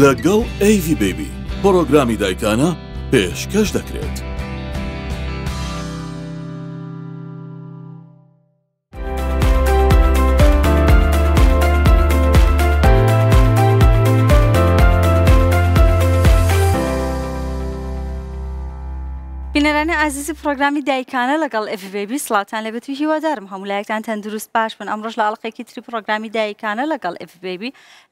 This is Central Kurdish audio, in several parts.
لەگەڵ ئەیڤی بێبی بۆڕۆگرامی دایکانە پێشکەش دەکرێت. ئازیزی پرۆگرامی دایکانە لەگەڵ FVB سڵاتان لەبێتوی هیوادارم هەمولایەکتان تەندروست باش بن ئەمڕۆژ لە ئاڵلقێکی تری پرۆگرامی دایکانە لەگەڵ FVB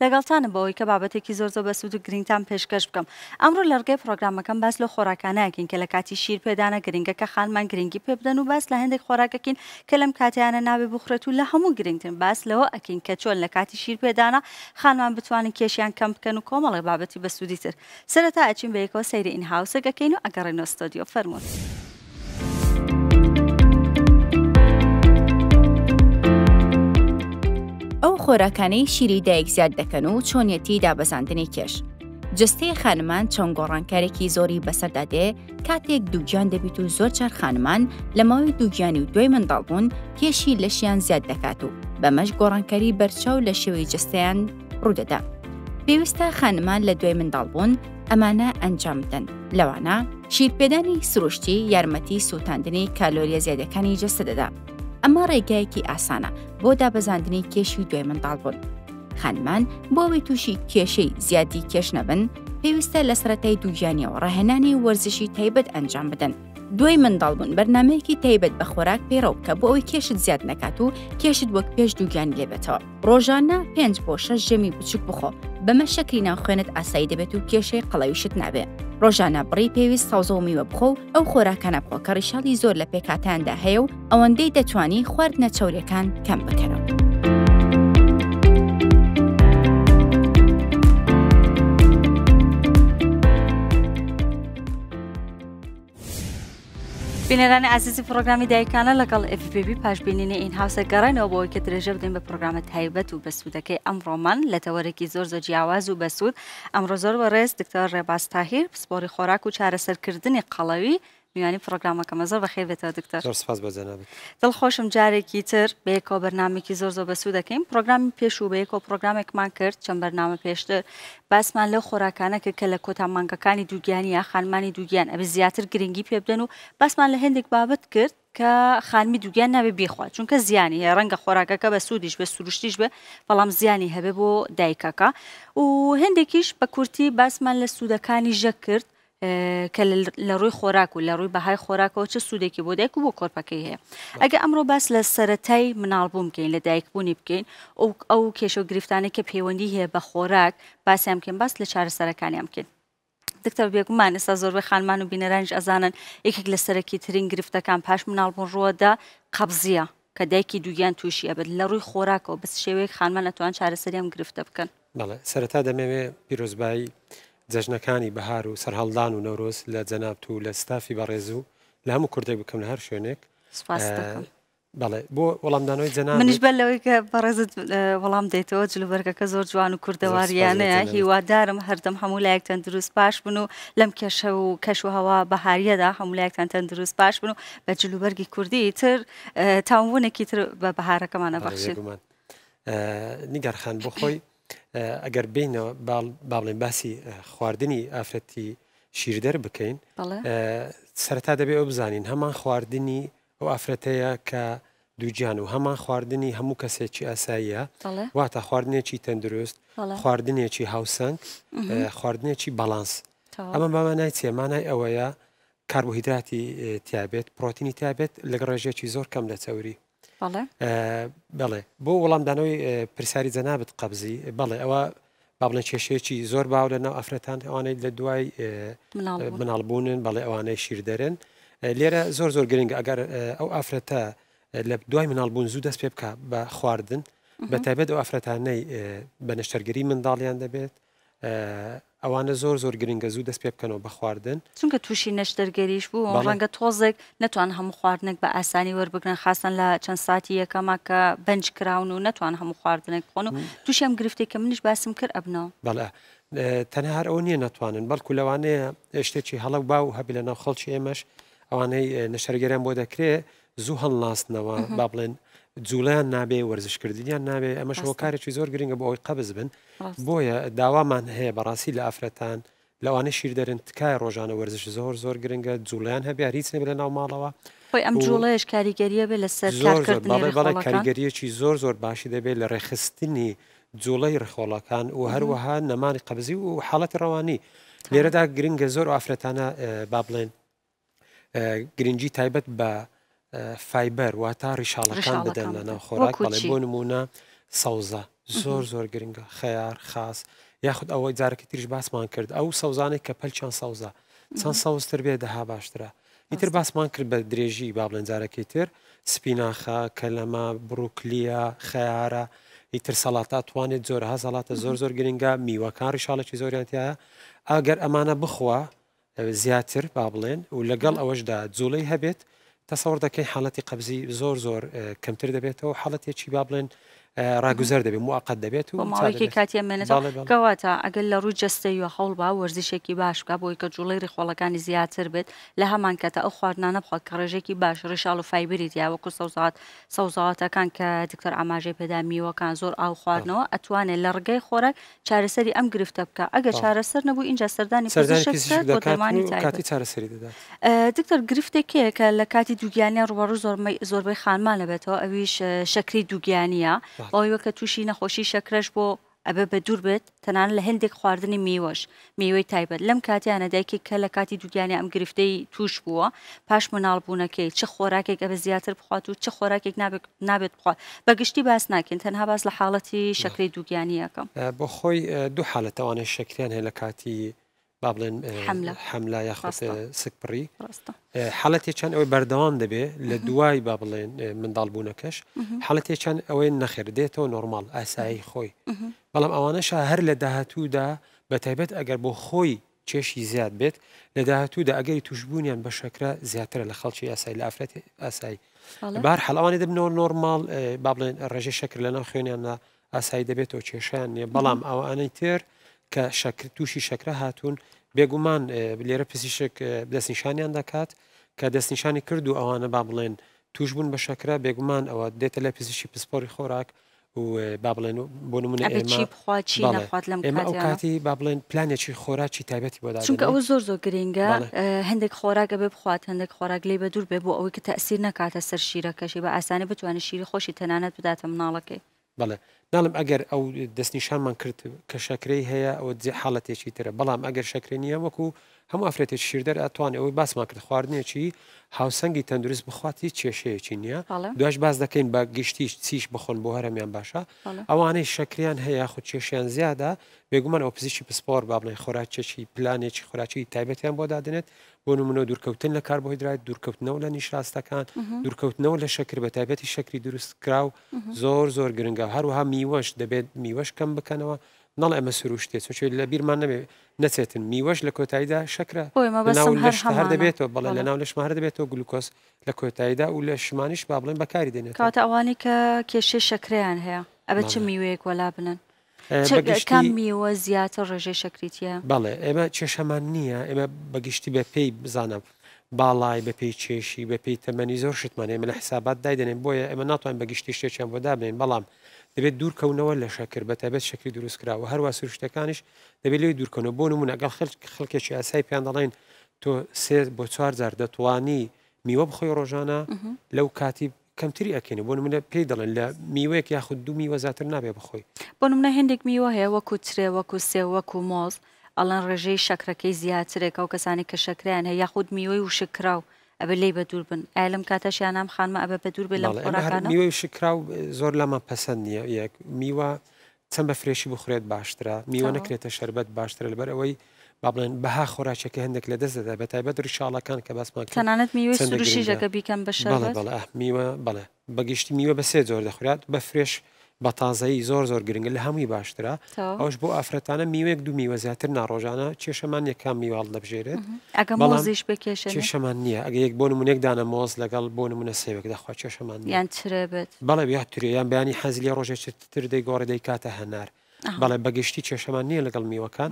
لەگەڵتانم بەوەی کە بابەتێکی زۆر زۆ بەسوود و گرنگتان پێشکەش بکەم ئەمڕۆ لەرگەی پرۆگرامەکەم باس لە خۆراکانەکەین کە لە کاتی شیر پێدانە گرنگەکە خانمان گرنگی پێ بدەن و باس لە هەندێک خۆراکەکەین کە لەم کاتیانە ناوێ بخورێت و لە هەموو گرنگترن باس لەوە ئەکەین کە چۆن لە کاتی شیر پێدانە خانمان بتوانن کێشیان کەم بکەن و کۆمەڵی بابەتی بە سوودی تر سرەتا ئەچین بەیەکەوە سەیری ئینهاوسەگەکەین و ئەگەڕێنۆستۆدیۆ فەرمونون. خۆراکانەی شیری دایک زیاد دەکەن و چۆنیەتی دابەزاندنی کێش. جستەی خانمان چۆنگۆڕانکارێکی زۆری بەسەردادێ کاتێک دووگیان دەبیت و زۆر چار خانمان لە ماوەی دووگیانی و دوی منداڵبوون کێشی لەشیان زیاد دەکات و بەمەش گۆڕانکاری بەرچاو لە شێوەی جستیان ڕوودەدا. پێویستە خانمان لە دوێ منداڵبوون ئەمانە ئەنجامدن لەوانە شیرپێدانی سروشتی یارمەتی سووتاندنی کالۆریە زیادەکانی جستە دەدا. ئەمە ڕێگایەکی ئاسانە بۆ دابەزاندنی کێشی دوێ منداڵ بوون. خانمان بۆەوەی تووشی کێشەی زیادی کێش نەبن، پێویستە لە سرەتای دووجیانیەوە ڕەهێنانی وەرزشی تایبەت ئەنجام بدەن. دوای منداڵ بوون بەرنمەیەکی تایبەت بە خۆراک پێڕەو کە بۆ ئەوی کێشت زیاد نەکات و کێشت وەک پێش دووگیان لێبێتەوە. ڕۆژانە پێنج بۆ شەش ژەمی بچک بخۆ بەمە شەکری ناوخێنت ئاسایی دەبێت و کێشەی قەڵەویشت نابێت. ڕۆژانە بڕی پێویست ساوزە و میوە بخۆ و ئەو خۆراکانە بخۆ کە ڕیشاڵی زۆر لە پێکاتاندا هەیە و ئەوەندەی دەتوانی خواردنە چاورەکان کەم بکەنەوە. بینێرانی ئازیزی پرۆگرامی دایکانە لەگەڵ FBB پاشبینینی ئین هاوسە گەڕێنەوە بۆەوەی کە درێژە بدەین بە پرۆگرامە تایبەت و بەسوودەکەی ئەمڕۆمان لە تەوەرەی زۆر زۆر جیاواز و بەسوود ئەمڕۆ زۆر بە ڕێز دکتۆر ڕێباستاهیر پسپۆری خۆراک و چارەسەرکردنی قەڵەوی میوانی پرۆگرامەکەمە زۆر بەخێ بێتەوە دکتەر دڵخۆشم جارێکی تر بەیەکۆ بەرنمێکی زۆر زۆر بەسوود دەکەین پرۆگرامی پێش و بەیەکۆ پرۆگرامێکمان کرد چەند بەرنامە پێشتر باسمان لەو خۆراکانە کە کە لە کۆتا مانگەکانی دووگیانی یا خانمانی دووگیان ئەبێ زیاتر گرنگی پێ بدەن و باسمان لە هەندێک بابەت کرد کە خانمی دوگیان نابێ بیخوا چونکە زیانی هەیە ڕەنگە خۆراکەکە بە سوودیش بە سروشتیش بە بەڵام زیانی هەبێ بۆ دایکەکە و هەندێکیش بە کورتی باسمان لە سوودەکانی ژە کرد کە لە ڕووی خۆراک و لە ڕووی بەهای خۆراکەوە چه سوودێکی بۆ دایک و بۆ کۆرپەکەی هەیە ئەگە ئەمڕۆ باس لە سەتای مناڵبوو بکەین لە دایکبوونی بکەین ئەو ئەو کێشە گرفتانە کە پەیوەندی هەیە بە خۆراک باسیام بکەین باس لە چارەسەرەکانیان بکەین دکتەر بێگومان ئێستا زۆربەی خانمان و بینەرانش ئەزانن یەکێک لە سەرەکی ترین گرفتەکان پاش مناڵبوون ڕۆدا قبزیە کە دایکی دوگیان تووشیە بێت لە ڕووی خۆراکەوە بەس شێوەیەک خانمان نەتوان چارەسەریان گرفتە بکەن. بەڵێ سەرەتا دەمەوێ پیرۆزبایی جەژنەکانی بەهار و سەررهڵدان و نەورۆز لە جەنابت و لە ستافی بەڕێز و لە هەموو کوردێک بکەم لە هەر شوێنێک بەڵێ بۆ وەڵامدانەوەی جەنا منش بەر لەوەی کە بەڕێزت وەڵام دێتەوە جلوبەرگەکە زۆر جوان و کوردەواریانەیە هیوادارم هەردەم هەموو لایەکتەن دروست باش بن و لەم کێشە و کەش و هەوا بەهاریەدا هەموو لایەکتانتەن دروست باش بن و بە جلوبەرگی کوردی تر تاونبوونێکی تر بە بەهارەکەمانە بەخشێت نیگەرخان بۆ خۆی ئەگەر بینەوە باڵێن باسی خواردنی ئافرەتی شیردەر بکەین سەرتا دەبێت ئەو بزانین هەمان خواردنی ئەو ئافرەتەیە کە دووجیان و هەمان خواردنی هەموو کەسێکی ئاساییە واتە خواردنێکی تەندروست خواردنێکی هاوسنگ خواردنێکی بەڵانس ئەمە بامانای چێمانای ئەوەیە کاربوهیدراتی تیابێت پرۆتینی تیابێت لەگە ڕێژێکی زۆر کەم لە چەوری بڵێ بۆ وەڵامدانەوەی پرسیاری جەنابەت قەبزی بڵێ ئەوە بابڵێن کێشەیەکی زۆر باو لەناو ئەفرەتان ئەوانەی لە دوای مناڵبوونن بەڵێ ئەوانەی شیردەرن لێرە زۆر زۆر گرنگ ئەگەر ئەو ئافرەتە لە دوای مناڵبوون زوو دەست پێ بکە بە خواردن بە تایبێت ئەو ئافرەتانەی بە نەشتەرگەری منداڵیان دەبێت ئەوانە زۆر زۆر گرنگە زوو دەست پێ بکەنەوە بە خواردن چونکە تووشی نەشتەرگەریش بوو ڕەنگە تۆزێک نتوان هەموو خواردنێک بە ئاسانی وەربگرن خاستن لە چەند ساتی یەکەما کە بنج کراون و نتوان هەموو خواردنێک بخۆن و تووشی ئەم گرفتی کە منیش باسم کرد ئەبنەوە بەڵە تەنها هەر ئەو نییە ناتوانن بەڵکو لەوانەیە شتێکی هەڵک با و هەبی لە ناو خەڵکی ئێمەش ئەوانەی نەشەرگەریان بۆ دەکرێت زوو هەڵناستنەوە با بڵێن جوولان نابێ وەرزشکردیان نابێ ئەمە شۆکارێکی زۆر گرنگە بۆ ئەوی قەبز بن بۆیە داوامان هەیە بەڕاستی لە ئافرەتان لەوانە شیر دەرن تکای ڕۆژانە وەرزش زۆر زۆر گرنگە جوولان هەبێ هیچ نەبێت لە ناو ماڵەوە ئەم جوڵەیەش کاریگەریە بێ لە سەر بەڵێ کاریگەریەکی زۆر زۆر باشی دەبێت لە ڕێخستنی جوڵەی رخۆڵەکان و هەروەها نەمانی قەبزی و حاڵەتی ڕەوانی لێرەدا گرنگە زۆر ئافرەتانە با بڵێن گرنگی تایبەت بە فایبەر وا تا ڕیشالەکان بدەن لە ناو خۆراک بەڵێ بۆ نمونە سەوزە زۆر زۆر گرنگە خەیار خاص یاخود ئەوەی جارەکە تریش باسمان کرد ئەو سەوزانێک کە پەل چەند سەوزە چەند سەوزتر بێ دەها باشترە ئیتر باسمان کرد بە درێژی با بڵێن جارەکەی تر سپیناخە کە لەمە بروکلیە خەیارە ئیتر سەڵاتە توانێت زۆر هەزڵاتە زۆر زۆر گرنگە میوەکان ڕیشالێکی زۆریانتیایە ئاگەر ئەمانە بخوا زیاتر با بڵێن و لەگەڵ ئەوەشدا جوڵەی هەبێت تەسەور دەکەی حالڵەتی قەبزی زۆر زۆر کەمتر دەبێتەوە حڵەتێکی با بڵێن ڕاگوزار دەبێت موقعت دەبێت و ماڵێکی کاتیە مێنێتەوەتە ئەگەر لە ڕوو جستەیوە هەڵ با وەرزیشێکی باش بکە بۆی کە جوڵی ڕیخۆڵەکانی زیاتر بێت لە هەمان کەتە ئەو خواردنانە بخۆت کە ڕێژێکی باش ڕشال و فایبریت یاوەکو سەوزات سەوزاتەکان کە دکتەر ئاماژەی پێدا میوەکان زۆر ئاو خواردنەوە ئەتوانێت لە ڕگەی خۆرەک چارەسەری ئەم گرفتە بکە ئەگە چارەسەر نەبوو اینجا سەردانی کاتی چارەسەری دکتەر گرفتێکەیە کە لە کاتی دوگیانی ڕوەڕوو زۆربەی خانمان لەبێتەوە ئەویش شکری دوگیانیە ئەوی وەکە تووشی نەخۆشی شەکرش بۆ ئەبە بە دوور بێت تەنان لە هەندێک خواردنی میوەش میوەی تایبەت لەم کاتیانەدایکی کە لە کاتی دوگیانی ئەم گرفتەی توش بووە پاش مناڵبوونەکەی چه خۆراکێک ئەبە زیاتر بخوات و چه خۆراکێک نابێت بخوات بەگشتی باس ناکەن تەنها باس لە حاڵەتی شکری دوگیانیەکەم بۆ خۆی دوو حالەتەوانە شکریان هەیە لە کاتی با بڵێن حملا یاخ سکپڕی حالەتی چەند ئەوەی بەردەوام دەبێ لە دوای با بڵێن منداڵبوونەکەش حالەتی چەند ئەوەی نەخردێتەوە نۆرمال ئاسایی خۆی بەڵام ئەوانەش هەر لە داهاتوودا بە تایبەت ئەگەر بۆ خۆی چێشی زیاد بێت لە داهاتوودا ئەگەری توشببوونیان بە شکرە زیاترە لە خەڵکی ئاسایی لە ئافرەتی ئاسایی بار حەڵوانی دەبنەوە نۆرمال با بڵێن ڕێژێ شکر لەناو خوێنیاندا ئاسایی دەبێتەوە کێشیان نیە بەڵام ئەوانەی تر کە شکر تووشی شەکرە هاتوون بێگومان لێرە پزیشک دەستنیشانیان دەکات کە دەستنیشانی کرد و ئەوانە با بڵێن توش بوون بە شەکرە بێگومان ئەوە دێتە لە پزیشی پسپۆری خۆراک و با بڵێن بۆ نمونە ئێمە ئەو کاتی با بڵێن پلانێکی خۆراکی تایبەتی بۆدا چونکە ئەو زۆر زۆر گرنگە هەندێک خۆراکە بێ بخوات هەندێک خۆراک لێ بە دوور بێ بۆ ئەوەی کە تەسیر نەکاتە سەر شیرەکەشی بە ئاسانی بتوانێت شیری خۆشی تەنانەت بداتە مناڵەکەی بڵێ داڵم ئەگەر ئەو دەستنیشانمان کرد کە شەکرەی هەیە ئەوە حاڵەتێکی ترە بەڵام ئەگەر شەکرێنە وەکو هەموو ئافرێتێک شیردەر ئەتوان ئەوەی باسمان کرد خواردنێکی هاوسەنگی تەندروست بخواتی چێشەیەکی نییە دوش باز دەکەین بە گشتی چیش بخۆن بۆ هەرمیان باشە ئەوانەی شکریان هەیە خود چێشیان زیادە بێگومان ئەو پزیشی پسپۆر بابڵێن خۆراچێکی پلانێکی خۆراچی تایبەتیان بۆ دادنێت بۆ نمونە دوورکەوتن لە کاربهیدرات دوورکەوتنەوە لە نیشاستەکان دوورکەوتنەوە لە شکر بە تایبەتی شکری دروست کراو زۆر زۆر گرنگە هەروها میوەش دەبێت میوەش کەم بکەنەوە نڵ ئەمە سروشتێت چ لە بیرمان نەبێ نەچێتن میوەش لە کۆتاییدا شکرە هەر دەبێتەوە بەڵێ لە ناو لە شمار دەبێتەوە گلوکۆس لە کۆتاییدا و لە شمانیش با بڵێن بەکاری دێنێت کاتە ئەوانی کە کێشێ شکریان هەیە ئەبە چ میوەیەک وەلا بنن. کام میوە زیاتر ڕێژێ شکریتە بەڵێ ئێمە کێشەمان نییە ئێمە بەگشتی بە پێی بزانم باڵای بە پێی چێشی بە پێی تەمەنی زۆر شتمانێ من لە حسابات دایدنێن بۆیە ئەمە ناتوانین بەگشتی شتێکیان بۆ دابێن بەڵام دەبێت دوورکەونەوە لە شەکر بە تابێت شکری دروستکراوە هەروە سروشتەکانش دەبێت لەوەی دوورکەنەوە بۆ نمونەگەڵ خەلک خەڵکێکی ئاسای پێیان دەڵێن تۆ سێ بۆ چوارجار دەتوانی میوە بخۆی ڕۆژانە لەو کاتی کەمتری ئەکەێنە بۆ منە پێی دەڵێن لە میوەیەک یاخود دومی وەزاتر نابێ بخۆی بۆ منە هەندێک میوە هەیە وەکو ترێ وەکو سێ وەکو مۆز ئەڵەن ڕێژەی شەکرەکەی زیاترێکە و کەسانی کە شەکریان هەیە یاخود میوەی و شکراو. ئەبە لی بە دوور بن ئالم کاتەشیان نام خانمە ئەبە بە دوور بێت لەڕەکان میوەی شکرا و زۆر لەمان پەسەند نییە یەک میوە چەند بە فرێشی بخورێت باشترە میوە نەکرێتە شربەت باشترە لەبەر ئەوەی با بڵێن بەها خۆراچەکە هەندێک لە دەستدا بە تایبەت ڕیشاڵەکان کە باسمان تەنانەت میوە سروشیژەکە بیکەم بە شەڵ میوە بڵێ بەگەشتی میوە بە سێ زۆر دەخورات بە فرێش بە تازایی زۆر زۆر گرنگە لە هەمووی باشترە ئەوش بۆ ئافرەتانە میوەیەک دوو میوە زیاتر ناڕۆژانە کێشەمان یەکان میواڵ دەبژێرێت ئەگەزیش بکێش کێشەمان نییە ئەگە یەک بۆ نمونێک دانە مۆز لەگەڵ بۆ نمونە سێوێک دەخوا کێشەمان یان چرێبێت بەڵێ یا توریان بیانی حەزلی ڕۆژێکتر دەی گۆڕە دەی کاتە هەنار. بەڵێ بەگەشتی کێشەمان نییە لەگەڵ میوەکان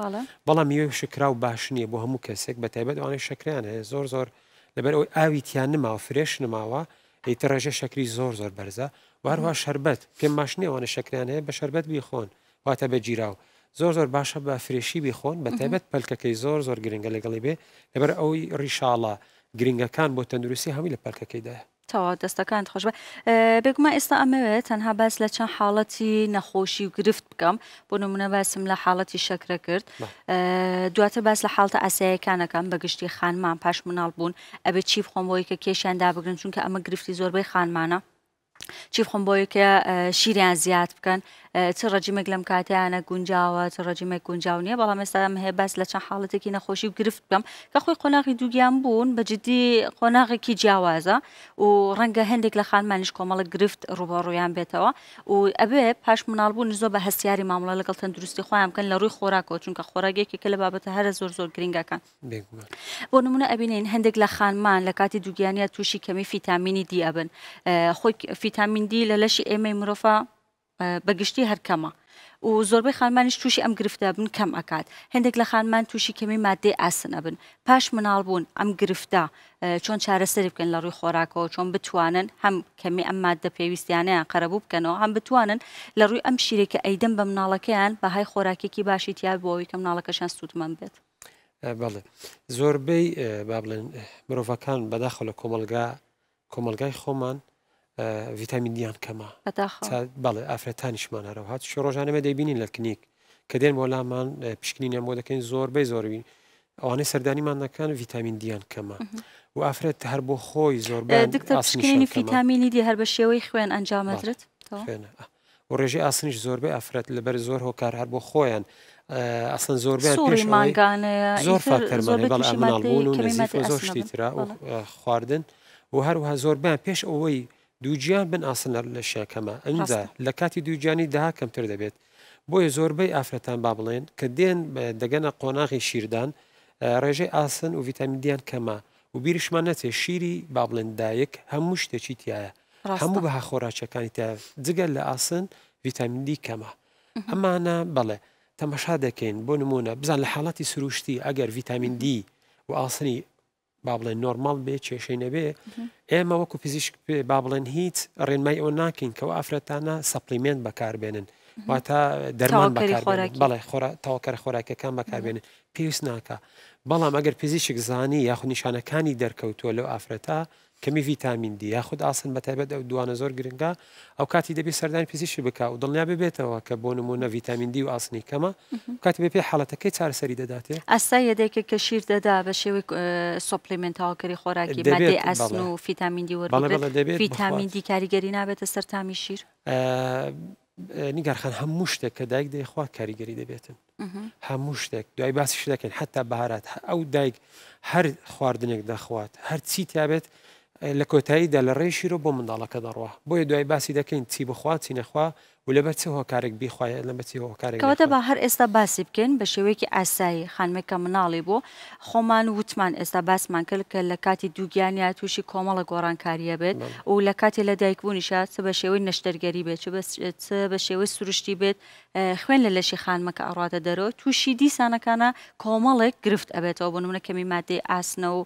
بەڵام میوە شکرا و باش نییە بۆ هەموو کەسێک بە تایبەت ئەوانەی شکریان هەیە زۆر زۆر لەبەر ئەوی ئاویتیان نماوە فرێش نماوە ئیتە ڕێژە شکری زۆر زۆر بەرزە واروا شربەت پێم ماشنیەوەە شکریان هەیە بە شربەت بیخۆن واتە بە جیراو زۆر زۆر باشە بە فرێشی بیخۆن بە تایبەت پلکەکەی زۆر زۆر گرنگە لەگەڵی بێ لەبەر ئەوی ڕیشاڵە گرنگەکان بۆ تەندروستی هەمی لە پەرکەکەیداە تەوا دەستەکان خۆشبە بێگومە ئێستا ئەمەوێت تەنها باس لە چەند حاڵەتی نەخۆشی و گرفت بکەم بۆ نمونە باسم لە حاڵەتی شەکرە کرد دواتە باس لە حالتە ئاسایەکانەکەم بەگشتی خانمان پاش مناڵ بوون ئەبێ چی خۆمەوەی کە کێشیاندا بگرن چونکە ئەمە گرفتی زۆربەی خانمانە. چی بخۆم بۆیکە شیریان زیاد بکەن چ ڕەجیمێک لەم کاتیانە گونجاوە چ ڕەجیمێک گونجاو نیە بەڵام ئێستام هەیە باس لە چەند حاڵەتێکی نەخۆشی و گرفت بم کە خۆی قۆناغی دووگیان بوون بە جدی قۆناغێکی جیاوازە و ڕەنگە هەندێک لە خانمانیش کۆمەڵە گرفت ڕوبەڕوویان بێتەوە و ئەبێ پاش منالبوون زۆر بە هەستیاری مامڵە لەگەڵ تەندروستی خۆیان بکەن لە ڕووی خۆراکۆ چونکە خۆراگێکی کە لە بابەتە هەرە زۆر زۆر گرنگەکەن بۆ نمونە ئەبینین هەندێک لە خانمان لە کاتی دووگیانیا تووشی کەمی فیتامینی دیئەبن خۆی فیتامین دی لە لەشی ئێمە مرۆڤە بەگشتی هەرکەمە. و زۆربەی خانمانش تووشی ئەم گرفتە بن کەم ئەکات هەندێک لە خانمان تووشی کەمی مادەی ئاسنە بن پاش مناڵ بوون ئەم گرفتە چۆن چارەسەری بکەن لە ڕووی خۆراکەوە چۆن بتوانن هەم کەمی ئەم مادە پێویستیانیان قەرەبوو بکەنەوە هەم بتوانن لە ڕووی ئەم شیرێکە ئەیدەم بە مناڵەکەیان بەهای خۆراکێکی باشی تیا بۆەوەی کە مناڵەکەشان سوودمان بێت. بەڵێ زۆربەی با بڵێن مرۆڤەکان بەداخە لە کۆمەلگا کۆمەلگای خۆمان ڤیتامین دییان کەمە بەڵێ ئافرەتانیشمان هەرە هات ش ڕۆژانەمە دەبینین لە کنیک کە دێن وەلامان پشکنینیان بۆ دەکەین زۆربەی زۆروین ئەوانەی سەردانیمان نەکان ڤیتامین دییان کەمە و ئافرەت هەر بۆ خۆی زۆر ڤیتامینی دی هەر بە شێوەی خوێن ئەنجامەدرێت و ڕێژی ئاسنیش زۆربەی ئافرەت لەبەر زۆر هۆکار هەر بۆ خۆیان ئەسن زۆربیان زۆر فاکەرمان زۆر شتیرا خواردن و هەروها زۆربیان پێش ئەوەی دووجیان بن ئاسنەر لە شەکەمە ئەنجا لە کاتی دووجیانی داها کەمتر دەبێت بۆیە زۆربەی ئافرەتان با بڵێن کە دێن دەگەنە قۆناغی شیردان ڕێژەی ئاسن و ڤیتامیدیان کەمە و بیرشمان نەچێ شیری با بڵێن دایک هەموو شتێکی تایە هەموو بەها خۆراچەکانی تا جگەل لە ئاسن ڤیتامیدی کەمە ئەمانە بەڵێ تەمەشا دەکەین بۆ نمونە بزان لە حاڵەتی سروشتی ئەگەر ڤیتامین دی و ئاسنی با بڵێن نۆرمال بێ کێشەی نەبێ ئێمە وەکو پزیشک با بڵێن هیچ ڕێنمای ئەو ناکەین کەەوە ئافرەتانە سەپلیمنت بەکاربێنن واتە دەرمان بەڵێ تاواکەر خۆراکەکان بەکاربێنن پێویست ناکە بەڵام ئەگەر پزیشک زانی یاخ نیشانەکانی دەرکەوتووە لەو ئافرەتا کەمی ڤیتامین دی یاخود ئاسن بەتیبەت ئەو دوانە زۆر گرنگا ئەو کاتی دەبێت سەردانی پزیشی بک و دڵنیا ببێتەوە کە بۆ نمونە ڤیتامین دی و ئاسنی کەمە کاتی بپێ حالڵەتەکەی چارەسەری دەداتێ ئەستا یەدێکە کە شیر دەدا بە شێوی سۆپلیمنتاوکەری خۆراکی بێ ئەسن و ڤیتامین دی وەربێت ڤیتامین دی کاریگەری نابێتە سەرتامی شیر نیگارخان هەموو شتێک کە دایک دەیخوا کاریگەری دەبێتن هەموو شتێک دوای باسی شتەکەن حتا بەهارات ئەو دایک هەر خواردنێک دەخوات هەر چی تابێت لە کۆتاییدا لە ڕێشیرۆ بۆ منداڵەکە دەڕوە بۆیە دوای باسی دەکەین چی بخوا چی نەخوا و لەبەر چ هۆکارێک بیخواە لە بەچی هۆکارێکاتە بە هەر ئێستا باسی بکەین بە شێوەیەکی ئاسایی خانمەکە مناڵی بۆ خۆمان وتمان ئێستا باسمان کرد کە لە کاتی دووگیانیا تووشی کۆمەڵە گۆڕانکاریە بێت و لە کاتی لە دایکبوونیشە چ بە شێوەی نەشتەرگەری بێت بە شێوەی سروشتی بێت خوێن لە لەشی خانمەکە ئەڕاتە دەرەوە تووشی دیسانەکانە کۆمەڵێک گرفت ئەبێتەوە بۆ نمونە کەمی مادەی ئاسنە و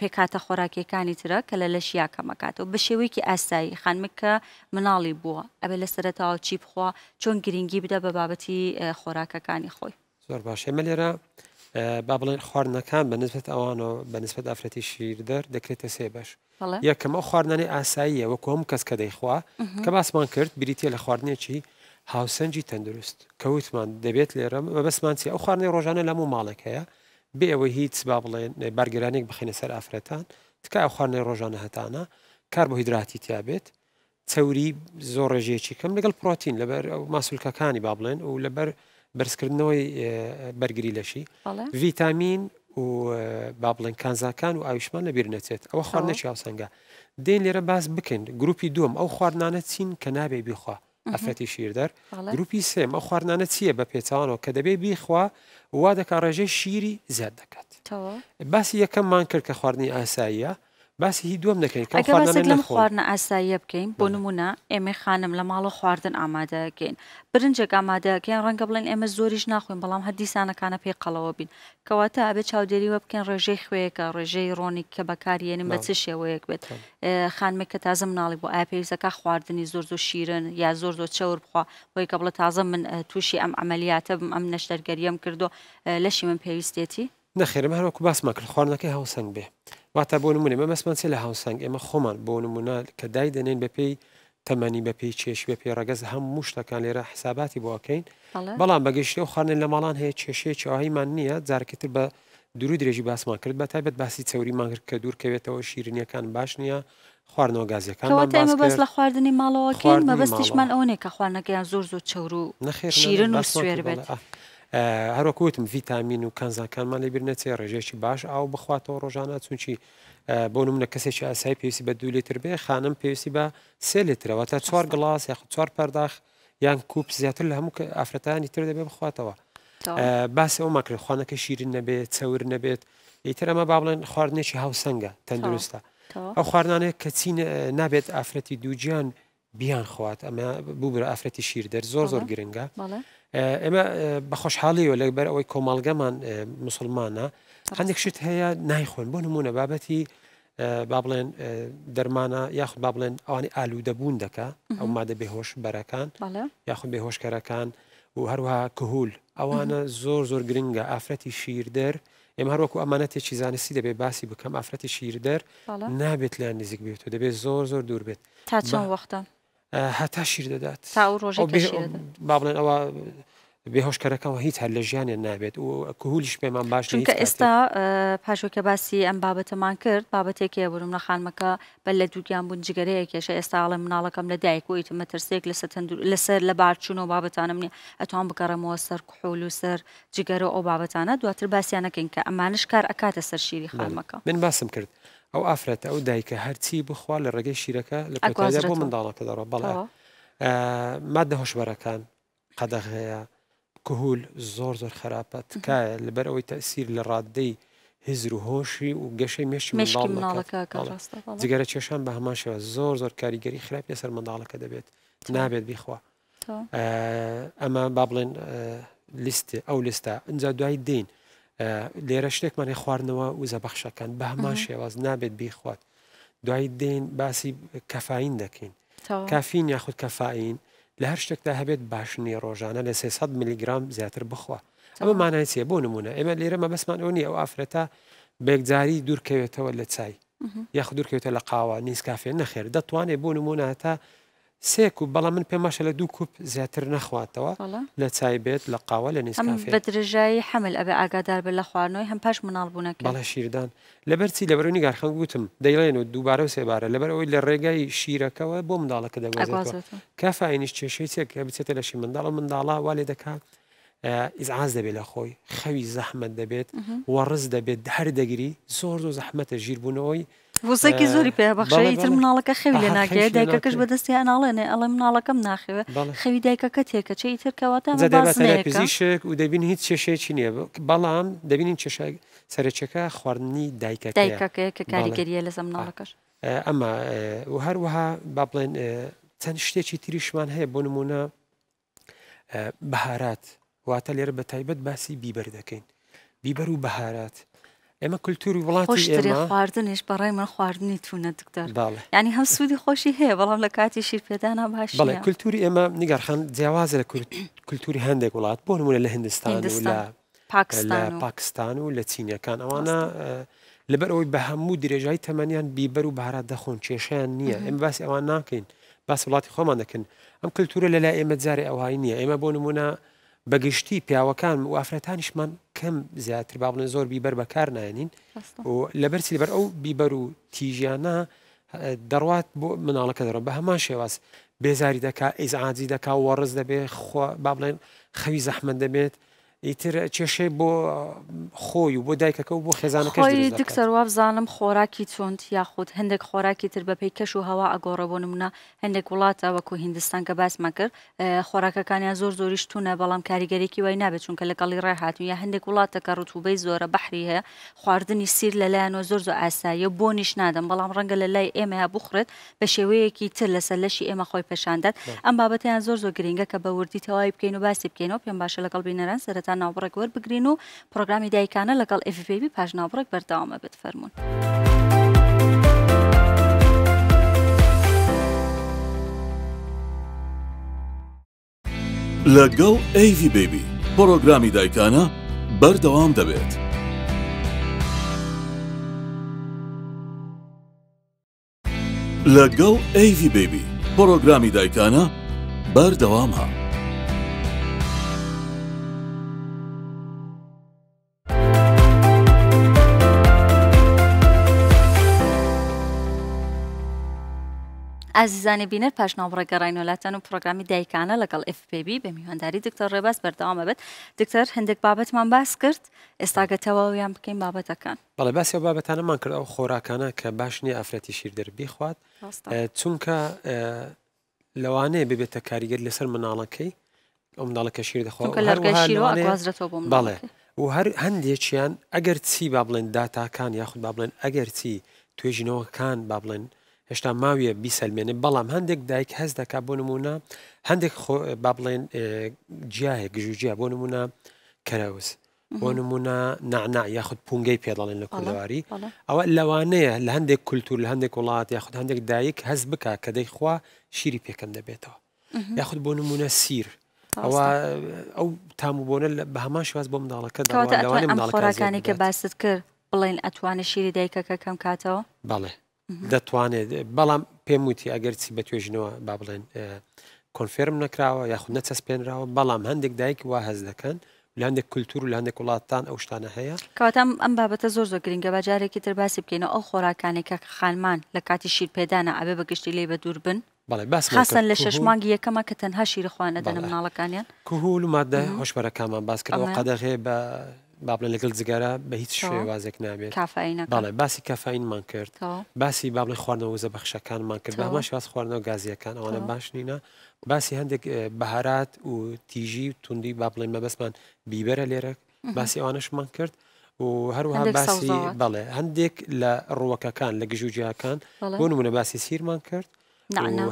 پێکاتە خۆراکیەکانی ترە کە لە لەشیاکە مەکاتەوە بە شێوەیەکی ئاسایی خانمەکە مناڵی بووە ئەبێ لە سەرەتاوچی چی بخوا چۆن گرنگی بدە بە بابەتی خۆراکەکانی خۆی زۆر باش ئێمە لێرە با بڵێن خواردنەکان بە نسبت ئەوانەوە بە نسبت ئافرەتی شیردەر دەکرێتە سێ بەش یەکەم ئەو خواردنانی ئاساییە وەکو هەم کەس کە دەیخوا کە باسمان کرد بریتە لە خواردنێکی هاوسەنجی تەندروست کەوتمان دەبێت لێرە بەسمانسی ئەو خواردنی ڕۆژانە لەم و ماڵەکەیە بێ ئەوە هیچ با بڵێن بارگرانێک بخینە سەر ئافرەتان تکای ئەو خواردنەی ڕۆژانە هەتانە کاربۆهیدراتی تیابێت چوری زۆر ڕێژێکی کەم لەگەڵ پرۆتین لەبەر ماسوولکەکانی با بڵێن و لەبەر بەرزکردنەوەی بەرگری لەشی ڤیتامین و با بڵێن کانزاکان و ئاویشمان لەبیر نەچێت ئەوە خواردنەی ئاسەنگە دێن لێرە باز بکەین گروپی دوم ئەو خواردانە چین کە نابێ بیخوا ئەفرەتی شیردەر گروپی سێم ئەو خواردانە چییە بە پێچوانەوە کە دەبێ بیخوا وا دەکا ڕێژەی شیری زیاد دەکات باسی یەکەممان کرد کە خواردنی ئاساییە باسی هی دوم دەکەین لەم خواردنە ئاساییە بکەین بۆ نمونە ئێمە خانم لە ماڵە خواردن ئامادەکەین برنجێک ئامادەکەین ڕەنگە بڵێن ئێمە زۆریش ناخۆین بەڵام هە دیسانەکانە پێی قەڵەوە بین کەواتە ئەبێ چاودێریوە بکەن ڕێژەی خوێیەکە ڕێژەی ڕۆنی کە بەکارێنم بە چ شێوەیەک بێت خانمێک کە تازم ناڵی بۆ ئاپێویزەکە خواردنی زۆر زۆ شیرن یا زۆر زۆر چاور بخوا بۆی کە بڵە تازە من تووشی ئەم ئەمەلیاتە بم ئەم نەشتەرگەریم کردو لەشی من پێویستێتی نەخێرم هەروەکو باسمە کرد خواردنەکەی هاوسنگ بێ واتە بۆ نمونێ مە مەسمەنسێ لە هاوسنگ ئێمە خۆمان بۆ نمونە کە دای دەنێن بە پێی تەمەنی بە پێی چێشی بە پێی ڕگەز هەموو شتەکان لێرە حساباتی بۆکەین بەڵام بەگەشتی و خانێن لە ماڵان هەیە کێشەیەکی ئاهیمان نییە جارکەتر بە دووری درێژی باسمان کرد بە تایبەت باسی چوریمان کرد کە دوورکەوێتەوە شیرینیەکان باش نییە خواردنەوە گازیەکان بەست لە خواردنی ماڵەوەکەین مەبستیشمان ئەوەیە کە خواردنەکەیان زۆر زۆر چور و شیرن و سوێر بێت هەروکوتم ڤیتامین و کانزانکانمان لە برنەچێ ڕێژێکی باش ئاو بخواتەوە ڕۆژانە چونچی بۆ نمونە کەسێکی ئاسای پێویستی بە دوو لێتر بێ خانم پێویستی بە سێ لێترەوە تا چوار گڵاس یاخ چوار پەرداخ یان کوپ زیاتر لە هەموو ئافرەتانی تر دەبێ بخواتەوە باسی ئەو ماکرێت خوانەکە شیرین نەبێت چەور نەبێت ئیتر ئەمە با بڵێن خواردنێکی هاوسەنگە تەندروستە ئەو خواردانێک کە چین نابێت ئافرەتی دووجیان بیان خوات ئەمە بوو برە ئافرەتی شیر دەر زۆر زۆر گرنگە ئێمە بە خۆشحاڵیەوە لەبەر ئەوەی کۆمەڵگەمان مسلمانە هەندێک شت هەیە نایخۆن بۆ نمونە بابەتی با بڵێن دەرمانە یاخود با بڵێن ئەوانی ئالوودەبوون دەکا ئەو مادە بێهۆش بەرەکان یاخود بێهۆشکەرەکان و هەروها کهول ئەوانە زۆر زۆر گرنگە ئافرەتی شیردەر ئێمە هەروەکو ئەمانە تێکی زانستی دەبێت باسی بکەم ئافرەتی شیردەر نابێت لیان نزیک بێت و دەبێت زۆر زۆر دوور بێت تا وەختە هتاشیر داد. تا او روزه تاشیر بابلن او بێهۆشکەرەکەەوە هیچ هەر لە ژیانیان نابێت و کوهولیش پێمان باش چونکە ئێستا پاشۆکە باسی ئەم بابەتەمان کرد بابەتێکە بروم لە خانمەکە بە لە دووریان بوون جگەرەیە کێشە ئێستاڵێ مناڵەکەم لە دایک و ئیتمە ترسێک لە لەسەر لە بارچوونەوە بابەتانم نیە ئەتوان بگەڕمەوە سەر کوحول و سەر جگەرە ئەو بابەتانە دواتر باسییانەکەین کە ئەمانش کار ئەکاتە سەر شیری خانمەکە من باسم کرد ئەو ئافرەتە ئەو دایکە هەرچی بخوا لە ڕێگەی شیرەکە لە بۆ منداڵەکە دەڕەوە بەڵێ مادە هۆشبەرەکان قەدەغەیە کوهول زۆر زۆر خراپە تکایە لەبەر ئەوەی تەسیر لە ڕاددەی هزر و هۆشی و گەشەی مێشی جگەرە کێشان بە هەماشەوە زۆر زۆر کاریگەری خراپ لەسەر منداڵەکە دەبێت نابێت بیخوا ئەمە با بڵێن لیست ئەو لیستە ئەجا دوای دین لێرە شتێکمانێ خواردنەوە وزە بەخشەکان بە هەمان شێواز نابێت بیخوات دوای دین باسی کەفاین دەکەین کافین یاخود کەفاین لە هەر شتێکدا هەبێت باشنی ڕۆژانە لە 300 میلیگرام زیاتر بخوا ئەمە مانای چێ بۆ نمونە ئێمە لێرەمە بەسمان ئەو نیە ئەو ئافرەتە بێکجاری دوورکەوێتەوە لە چای یاخ دوورکەوێتە لە قاوە نیسکافێن نەخێر دەتوانێت بۆ نمونە تا سێ کوپ بەڵام من پێ ماشە لە دوو کوپ زیاتر نەخواتەوە لە چای بێت لە قاوە لە نێ بە درژایی حمل ئەبێ ئاگادار بە لە خوارنەوەی هەم پاش مناڵبوونەکە بەڵە شیردان لەبەرچی لەبەرونی گارخەنگ گوتم دەیڵێن و دووبارە و سێبارە لەبەر ئەوی لە ڕێگای شیرەکەەوە بۆ منداڵەکە دەگوازێت کافینیش کێشەی چێکە بچێتە لە شی منداڵە منداڵا والێ دەکات ئیزعاز دەبێت لە خۆی خەوی زەحمت دەبێت وەڕز دەبێت هەر دەگیری زۆر زۆ زەحمەتە ژیربوونەوەی وزێکی زۆری پێبخشەیتر مناڵەکە خەوی لە ناکەێت دایکەکەش بەدەستیان ناڵێنێ ئەڵێ مناڵەکەم ناخەوە خەوی دایکەکە تێکە چ ئیترکەواتە پزیشێک و دەبین هیچ چێشێکی نییە بەڵام دەبینین چێش سەرچەکە خواردنی دایکە دایکەکەی کە کاریگەریە لەسە مناڵەکەش ئەمە و هەروەها با بڵێن چەند شتێکی تریشمان هەیە بۆ نمونە بەهارات واتە لێرە بە تایبەت باسی بیبەر دەکەین بیبەر و بەهارات ئێمە کولتوری وڵاتی خواردنش بەڕای من خواردنی تونە دکتەر ینی هەم سوودی خۆشی هەیە بەڵام لە کاتی شیرپێدانا باش بڵێ کولتوری ئێمە نیگەرخان جیاوازە لە کولتوری هەندێک وڵات بۆ نمونە لە هندستان و لە پاکستان و لە چینیەکان ئەوانە لەبەر ئەوی بە هەموو درێژایی تەمەنیان بیبەر و بارات دەخۆن کێشیان نییە ئەمە باسی ئەوان ناکەین باس وڵاتی خۆمان دەکەن ئەم کللتورە لەلا ئێمە جارێ ئەوهایی نییە ئێمە بۆ نمونە بەگشتی پیاوەکان و ئافرەتانیشمان کەم زیاتر با بڵێن زۆر بیبەر بەکار نایەنین لەبەر سیبەر ئەو بیبەر و تیژیانە دەڕوات بۆ مناڵەکە دەڕم بە هەمان شێواز بێزاری دەکا ئیزعادی دەکا وەڕز دەبێت با بڵێن خەوی زەحمە دەبێت ئیتر کێشەی بۆ خۆی و بۆ دایکەکە و بۆ خێزانەکەی دک سەروا بزانم خۆراکی چۆنت یاخود هەندێک خۆراکی تر بەپی کەش و هەوا ئەگۆڕە بۆ نمونە هەندێک وڵاتە وەکو هندستان کە باسمە کرد خۆراکەکانیان زۆر زۆریشتونە بەڵام کاریگەرێکی وای نابێت چونکە لەگەڵی ڕێهاتون یا هەندێک وڵاتە کە ڕوتوبەی زۆرە بەحری هەیە خواردنی سیر لەلایەنەوە زۆر زۆر ئاساییە بۆ نیش نادەم بەڵام ڕەنگە لە لای ئێمەیا بخورێت بە شێوەیەکی تر لەسەر لەشی ئێمە خۆی پێشاندات ئەم بابەتیان زۆر زۆر گرنگە کە بە وردی تەواوی بکەین و باسی بکەینەوە پێم باشە لەگەڵ بینەران سەرەتا ناوبڕێک وەربگرین و پرۆگرامی دایکانە لەگەڵ FVPبی پاش ناوبڕێک بەرداوامە بێت فەرمونون. لەگەڵ ئەیوی بێبی پرۆگرامی دایکانە بەردەوام دەبێت. لەگەڵ ئەیوی بێبی پرۆگرامی دایکانە بەردەوام هە. ئازیزانە بینەر پاشناو ڕێگەڕینۆلاتەن و پرۆگرامی دایکانە لەگەڵ FPB بە میوانداری دکتۆر ڕێباس بەردەوامە بێت دکتەر هەندێک بابەتمان باس کرد ئێستاگەتەواویان بکەین بابەتەکان بەڵێ باسی بابەتانەمان کرد ئەو خۆراکانە کە باش نیە ئافرەتی شیر دەربی خوات چونکە لەوانەیە ببێتە کاریگەر لەسەر مناڵەکەی ئەو مناڵەکە شیر دەخواڵێ بەڵێ و هەر هەندێکیان ئەگەر چی با بڵێن داتاکان یاخود با بڵێن ئەگەر چی توێژینەوەکان با بڵێن هێشتا ماویە بیسەلمێنێ بەڵام هەندێک دایک هەز دەکا بۆ نمونە هەندێک با بڵێن جیاهێک گژوجیا بۆ نمونە کەراوز بۆ نمونە نعنا یاخود پونگەی پێداڵێن لە کوردەواری ئەوە لەوانەیە لە هەندێک کولتور لە هەندێک وڵات یاخود هەندێک دایک هەز بک کە دەیخوا شیری پێکەم دەبێتەوە یاخود بۆ نمونە سیر. ئەوە ئەو تامبوونە بە هەمان شواز بۆ منداڵەکە داوانە منداڵەکانی کە باست کرد بڵێن ئەتوانە شیری دایکەکە کەم کاتەوە بەڵێ دەتوانێت بەڵام پێم وتی ئەگەر چی بە توێژنەوە با بڵێن کۆنفێرم نەکراوە یاخود نەچەسپێنراوە بەڵام هەندێک دایک وا هەز دەکەن لاندێک کولتور و لاندێک وڵاتان ئەو شتانە هەیە کاتم ئەم بابەتە زۆر زۆر گرنگە بەجارێکی ترباسی بکەینەوە ئەو خۆراکانێکە خانمان لە کاتی شیر پێدانە ئابێ بەگشتی لێ بە دوور بن خاصن لە شش مانگی یەکەمە کە تەنها شیرخواانە دەنە مناڵەکانیان کوهول و مادە هۆشبەرەکانمان باس کردەوە قەدەغێ بە بابلە لەگەڵ جگەرە بە هیچ شێوازێک نابێت باڵێ باسی کەفاینمان کرد باسی بابڵی خواردنەوە زە بەخشەکانمان کرد بەمە شێاز خواردنەوە گازیەکان ئەوانە باش نینە باسی هەندێک بەهارات و تیژی توندی با بڵێن مەبەستمان بیبەرە لێرە باسی ئەوانشمان کرد و هەروها باسی بەڵێ هەندێک لە ڕوەکەکان لە گژوجیاکان بۆ نمونە باسی سیرمان کرد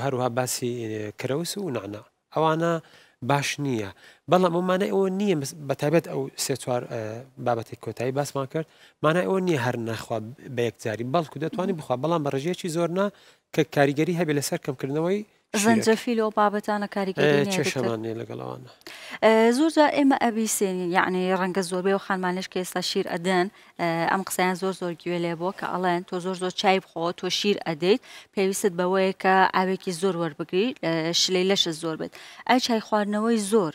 هەروها باسی کرەوس و نعنا ئەوانە باش نییە بەڵام ئەومانە ئەوە نییە بەتابێت ئەو سێ چوار بابەتی کۆتایی باسمان کرد مانە ئەوە نییە هەر نەخوا بە یەکجاری بەڵکو دەتوانانی بخوا بەڵام بە ڕژێکی زۆرنا کە کاریگەری هەبێ لەسەر کەمکردنەوەی زەنجەفیل و بابەتانە کاریگەری لەگەڵانە زۆر ئێمە ئەبیسێنین یعنی ڕەنگە زۆربەی و خانمانش کە ئێستا شیر ئەدەن ئەم قسەیان زۆر زۆر گوێ لێ بۆ کە ئەڵێن تۆ زۆر زۆر چای بخۆ تۆ شیر ئەدەیت پێویست بەوەیە کە ئاوێکی زۆر وەربگری شلەی لەشە زۆر بێت ئای چای خواردنەوەی زۆر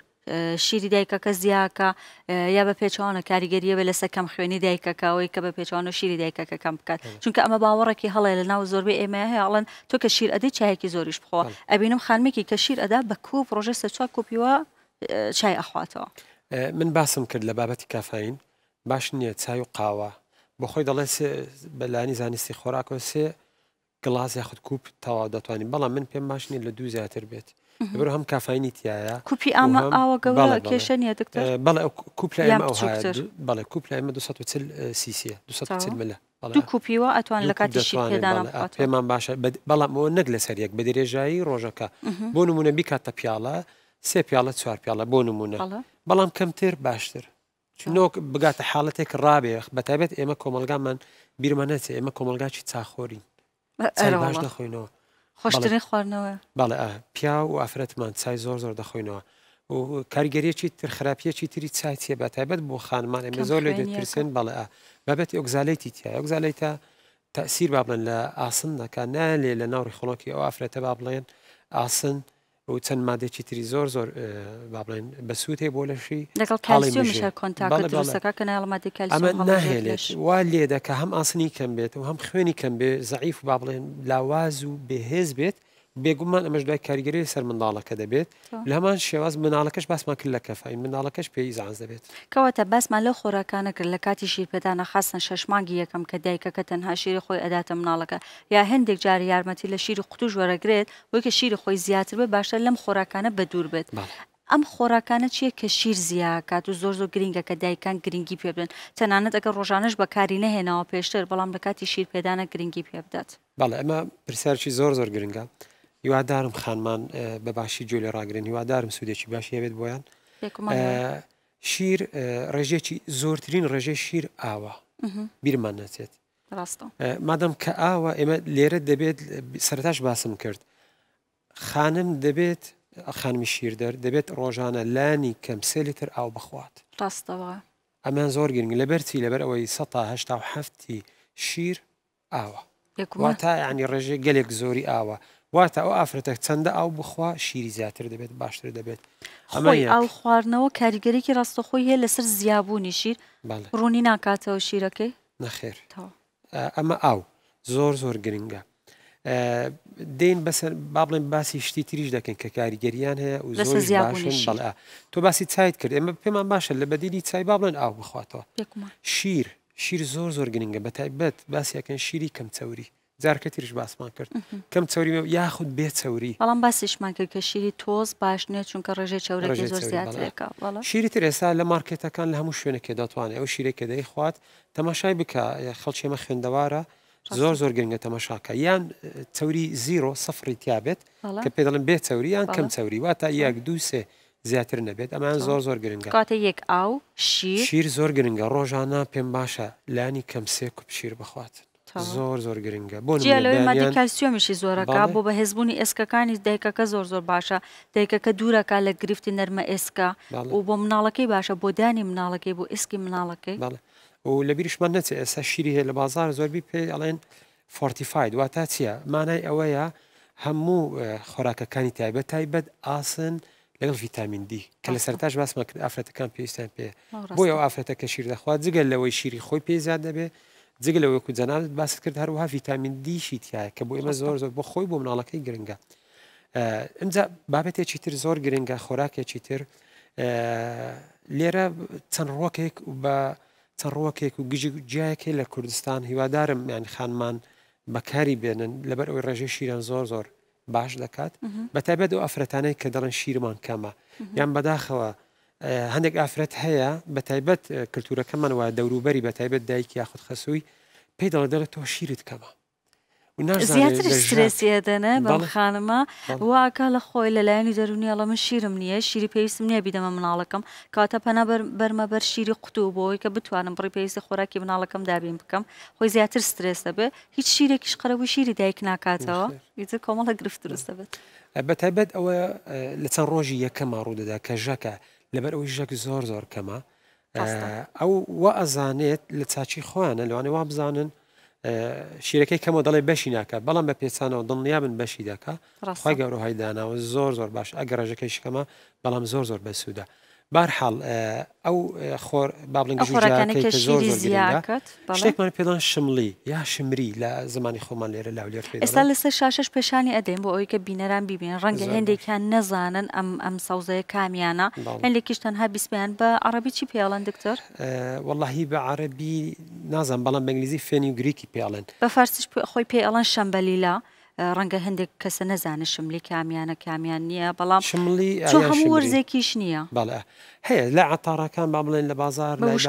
شیری دایکەکە زیاکە یا بە پێچوانە کاریگەریە بە لەسەر کەم خوێنی دایکەکەەوەی کە بە پێچوان و شیری دایکەکەکەم بکات چونکە ئەمە باوەڕێکی هەڵێ لە ناو زۆربەی ئێمە هەیەڵەن تۆ کە شیر ئەدەی چایەکی زۆریش بخۆ ئەبینم خانمێکی کە شیر ئەدا بە کوپ ڕۆژە سەر چوار کوپیوە چای ئەخواتەوە من باسم کرد لە بابەتی کافین باش نییە چای و قاوە بۆ خۆی دەڵێ بەلانی زانستی خۆراکۆ سێ گڵاز یاخود کوپ تەواو دەتوانین بەڵام من پێم باشنی لە دوو زیاتر بێت بر هەم کافینی تایە کوپی ئامە ئاوە گەڵ کێشە نیە بەڵێ کوپلای بەڵێ کوپلای ئمە 240 سیسیە 240 ملە دوو کوپیوە ئەتوان لە کاتیشی پێمان باشە بەڵام ئەوە نەک لە سەرەک بە درێژایی ڕۆژەکە بۆ نمونە بیکاتە پیاڵە سێ پیاڵە چوار پیاڵە بۆ نمونە بەڵام کەمتر باشتر چنۆک بگاتە حاڵەتێک ڕابێخ بەتابێت ئێمە کۆمەلگامان بیرمانەچێ ئێمە کۆمەلگاچی چاخۆرین باش دەخۆینەوە خۆشترین خواردنەوە باڵێ پیا و ئافرەتمان چای زۆر زۆر دەخۆینەوە و کاریگەریەکی ترخراپیەکی تری چایتیە بە تایبەت بۆ خانمان ئێمە زۆر لێ دەترسێن بەڵێ بابەت ئۆگزالەیتی تیا ئۆگزالەی تا تاسیر بابن لە ئاسن دەکە نالێ لە ناوڕی خۆڵۆکی ئەو ئافرەتە با بڵێن ئاسن و چەند مادێکی تری زۆر زۆر بابڵێن بە سووت هەیە بۆ لەشی ئەمە ناهێنێت وا لێ دەکە هەم ئاسنی کەم بێت و هەم خوێنی کەم بێ زعیف بابڵێن لاواز و بێهێز بێت بێگومان ئەمەش دوای کاریگەری سەر منداڵەکە دەبێت لە هەمان شێواز مناڵەکەش باسمان کرد لە کەفای مناڵەکەش پێی زانز دەبێت کەواتە باسمان لە خۆراکانە کرد لە کاتی شیرپێدانە خاستن شەشمانگی یەکەم کە دایکەکە تەنها شیری خۆی ئەداتە مناڵەکە یا هەندێک جار یارمەتی لە شیری قوتوش وەرەگرێت بۆی کە شیری خۆی زیاتر بێت باشتر لەم خۆراکانە بە دوور بێت. ئەم خۆراکانە چییە کە شیر زیاکات و زۆر زۆر گرنگگە کە دایکان گرنگی پێ بدن تەنانەت ئەگە ڕۆژانش بەکاری نەهێناوە پێشتر بەڵام لە کاتی شیر پێدانە گرنگی پێ بدات. بەڵێ ئەمە پرسیارکی زۆر زۆر گرنگە. هیوادارم خانمان بەباشی جوێ لە ڕاگرن هیوادارم سوودێکی باشی هەبێت بۆیان شیر ڕێژێکی زۆرترین ڕێژێ شیر ئاوە بیرمان نەچێت مادەم کە ئاوە ئێمە لێرە دەبێت سەرتاش باسم کرد خانم دەبێت خانمی شیردەر دەبێت ڕۆژانە لانی کەم سێ لیتر ئاو بخوات ڕاستەوە ئەمان زۆر گرنگ لەبەرچی لەبەر ئەوەی 1970 شیر ئاوە وا تا ینی ڕێژێ گەلێک زۆری ئاوە واتە ئەو ئافرەتە چەندە ئەو بخوا شیری زیاتر دەبێت باشتر دەبێت خۆی ئەو خواردنەوە کاریگەرێکی ڕاستەخۆی هەیە لەسەر زیابوونی شیر ڕوونی ناکاتەوە شیرەکەی نەخێر ئەمە ئاو زۆر زۆر گرنگە دین بەسەر با بڵێن باسی شتی تریش دەکەن کە کاریگەریان هەیە و زۆر باشڵ تۆ باسی چایت کرد ئەمە پێمان باشە لە بەدیلی چای با بڵێن ئاو بخواتەوە شیر شیر زۆر زۆر گرنگە بە تایبەت باسیەکەن شیری کەمچەوری جارکە تریش باسمان کرد کەم چوری یاخود بێ چوری بەڵام باسیشمان کرد کە شیری تۆز باش نیە چونکە ڕژێ چورەی زۆر زیاترێکە شیری ترێسا لە مارکێتەکان لە هەموو شوێنێکی دەتوانێت ئەو شیرێکی دەی خوات تەماشای بکە خەڵکیێمە خوێندەوارە زۆر زۆر گەنگە تەمەشاکە یان چوری زیرۆ سەفری تیابێت کە پێ دەڵم بێ چوری یان کەم چوری واتە یەک دو سێ زیاتر نەبێت ئەمان زۆر زۆر گرنگە کاتە یەک ئاو شیر شیر زۆر گرنگە ڕۆژانە پێم باشە لانی کەم سێ کوپ شیر بخواتن زۆر زۆر گرنگە بۆ مادی کاسیۆمیشی زۆرەکە بۆ بە هێزبوونی ئێسکەکانی دایکەکە زۆر زۆر باشە دایکەکە دوورەکە لە گرفتی نەرمە ئێسکە و بۆ مناڵەکەی باشە بۆ دانی مناڵەکەی بۆ ئیسکی مناڵەکەی و لە بیرشمان نەچێت ئێستا شیری هەیە لە بازار زۆربی پێ ئەڵێن فۆرتیفاید وا تا چییە مانای ئەوەیە هەموو خۆراکەکانی تایبەت تایبەت ئاسن لەگەڵ ڤیتامین دی کە لە سەرتاش باسمە کرد ئافرەتەکان پێویستیان پێ بۆ ئەو ئافرەتەکە شیر دەخوات جگەل لەوەی شیری خۆی پێ زیاد دەبێت جگە لەوەی کو جەنانت باس کرد هەروها ڤیتامین دیشی تایە کە بۆ ئێمە زۆر زۆر بۆ خۆی بۆ مناڵەکەی گرنگە ئەمجا بابەتێکی تر زۆر گرنگە خۆراکێکی تر لێرە چەند ڕۆکێک و بە چەند ڕۆکێک و گجیایەکەی لە کوردستان هیوادارم یان خانمان بەکاری بێنن لەبەر ئەوی ڕێژەی شیران زۆر زۆر باش دەکات بەتابێت و ئەفرەتانەی کە دەڵن شیرمان کەمە یان بەداخەوە هەندێک ئافرەت هەیە بە تایبەت کللتورەکەمان وە دەوروبەری بە تایبەت دایک یاخود خەسووی پێی دەڵ دەڵێت تۆ شیرت کەمە زیاترسێدەنە بەڵ خانمە واکە لە خۆی لەلایەنی دەرونی ئەڵە من شیرم نییە شیری پێویستم نییە بیدەمە مناڵەکەم کاتە پەنا بەرمە بەر شیری قوتو بۆی کە بتوانم بڕی پێویستی خۆراکی مناڵەکەم دابین بکەم خۆی زیاتر سترس دەبێ هیچ شیرێکیش قەرەبوو شیری دایک ناکاتەوە ئیتر کۆمەڵە گرفت دروست دەبێت بەتایبەت ئەوە لە چەند ڕۆژی یەکەم ڕوو دەدا کە ژەکە لەبەر ئەوی ژەک زۆر زۆر کەمە ئەو وە ئەزانێت لە چاچی خۆیانە لەوانێ وا بزانن شیرەکەی کەمە دەڵێ بەشی ناکە بەڵام بە پێچانەوە دڵنیا من بەشی دەکە ڕاستخوای گەورۆهای داناوە زۆر زۆر باش ئەگە ڕژەکەی شکەمە بەڵام زۆر زۆر بەسوودە. بارحاڵ آه، او آه، خور بابلنگ بيدان شملي يا شمري لا شمری لە زمانی خۆمان لێرە لاولێر ئێستا لسه شاشش پێشانی ئەدەین بۆ ئەوی کە بینەران ببین ڕەنگە هەندێکیان نەزانن ام ام ساوزەیە کامیانە هەندێکیش تەنها بیسمیان بە با عربي چي بيالن دكتور آه، والله با عربي بەڵام بلان فێنی فينيو غريكي بيالن بە فارسیش خۆی پێڵەن ڕەنگە هەندێک کەسە نەزانە شملی کامیانە کامیان نییە بەڵام شملی هەموو وەرزێکیش نییە بەڵێ هەیە لە عتاڕەکان با بڵێن لە بازار بڵێ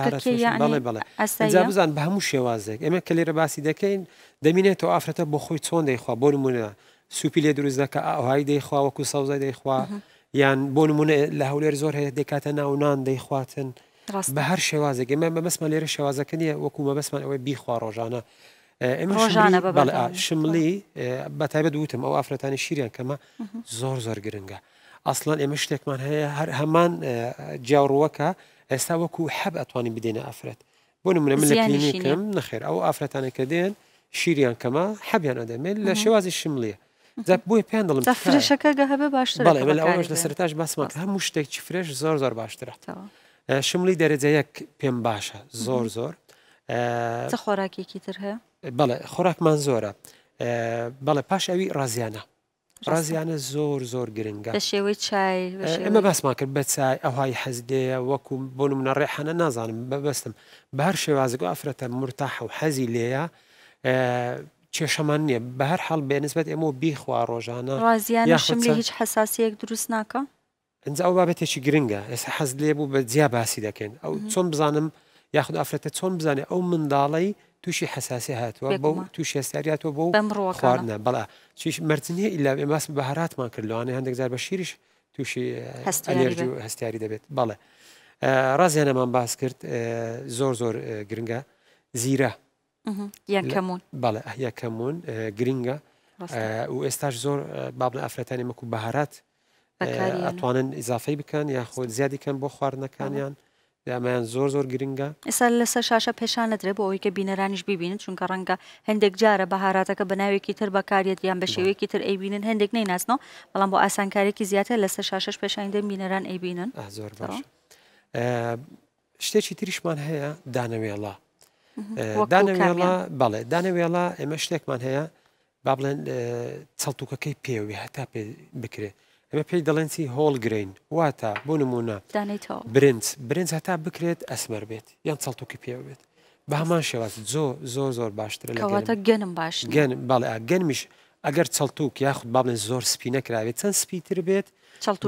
بڵێ بزان بە هەموو شێوازێک ئێمە کە لێرە باسی دەکەین دەمینێتەوە ئافرەتە بۆ خۆی چۆن دەیخوا بۆ نمونە سوپی لێ دروست دەکە ئاهایی دەیخوا وەکو ساوزای دەیخوا یان بۆ نمونە لە هەولێر زۆر هەیە دەکاتە ناونان دەیخواتن. بە هەر شێوازێک ئمە بەمەسمە لێرە شێوازەکە نیە وەکو مە بەسمان ئەوەی بیخوا ڕۆژانە ڕۆژانە بەڵ شملی بەتایبەت وتم ئەو ئافرەتانی شیریان کەمە زۆر زۆر گرنگە ئەسڵان ئێمە شتێکمان هەیە هەر هەمان جیاڕوەکە ئێستا وەکو حەب ئەتوانین بدێنە ئافرەت بۆ منە من لەکلینیکم نەخێر ئەو ئافرەتانە کە دێن شیریان کەمە حەبیان ئەدەمێت لە شێوازی شملیە زب بۆی پێیان دڵم فرشەکەگە هەبێ باشتر ئەوش لە سەرتاش باسمات هەموو شتێکی فرێش زۆر زۆر باشترە شملی دەرەجەیەک پێم باشە زۆر زۆر خۆراکێکی تر هەیە بەڵێ خۆراکمان زۆرە بەڵێ پاش ئەوی ڕازیانە ڕازیانە زۆر زۆر گرنگە شێوەی چای ئەمە باسمان کرد بە چای ئەوهای حەزدەیە وەکو بۆ منە ڕێحانە نازانم بەبستم بە هەر شێوازگو ئافرەتە مرتاح و حەزی لێە کێشەمان نییە بە هەر حڵ بێنسبەت ئێمە بیخوا ڕۆژانە ڕازیانە شملی هیچ حساسیەک دروست ناکە؟ ئەنج ئەو بابەتێکی گرنگە ئێستا حەز لێ بوو بە جیا باسی دەکەین ئەو چۆن بزانم یاخود ئافرەتە چۆن بزانێ ئەو منداڵی تووشی حساسی هاتووە بەو تووشی هەستاریاتەوە بۆ خواردنە بەڵا چیش مەرجنیە ئیلا ئێماس بەهاراتمان کردوانێ هەندێک زار بە شیریش تووشی ئەلێرج و هەستیاری دەبێت بەڵێ ڕازیانەمان باس کرد زۆر زۆر گرنگە زیرە یەکەمون بەڵێ یەکەمون گرنگە و ئێستاش زۆر بابنە ئافرەتانی مەکو بەهارات ئەتوانن اضافی بکەن یاخۆ زیادیکەن بۆ خواردنەکانیان. دامایان زۆر زۆر گرنگە ئێستا لەسەر شاشە پێشان نەدرێت بۆ ئەوی کە بینەرانیش ببینن چونکە ڕەنگە هەندێک جارە بەهاراتەکە بە ناوێکی تر بەکارێت یان بە شێوەیەکی تر ئەیبینن هەندێک نەیناسنەوە بەڵام بۆ ئاسانکارێکی زیاتر لەسەر شاشش پێشاندە بینەران ئەیبینن زۆر شتێکی تریشمان هەیە دانەوێڵە دانەوێڵە بەڵێ دانەوێڵە ئێمە شتێکمان هەیە با بڵێن چەڵتوکەکەی پێوێ هەتا بکرێت ئەمە پێی دەڵێنسی هۆڵگرین واتە بۆ نمونە برنج برنج هەتا بکرێت ئەسمەر بێت یان چڵتوکی پێوە بێت بە هەمان شێواز زۆ زۆ زۆر باشترە لەواتە گەنم باش گەن باڵێ گەنمیش ئەگەر چڵتوک یاخود باڵێن زۆر سپی نەکراوێت چەند سپیتر بێت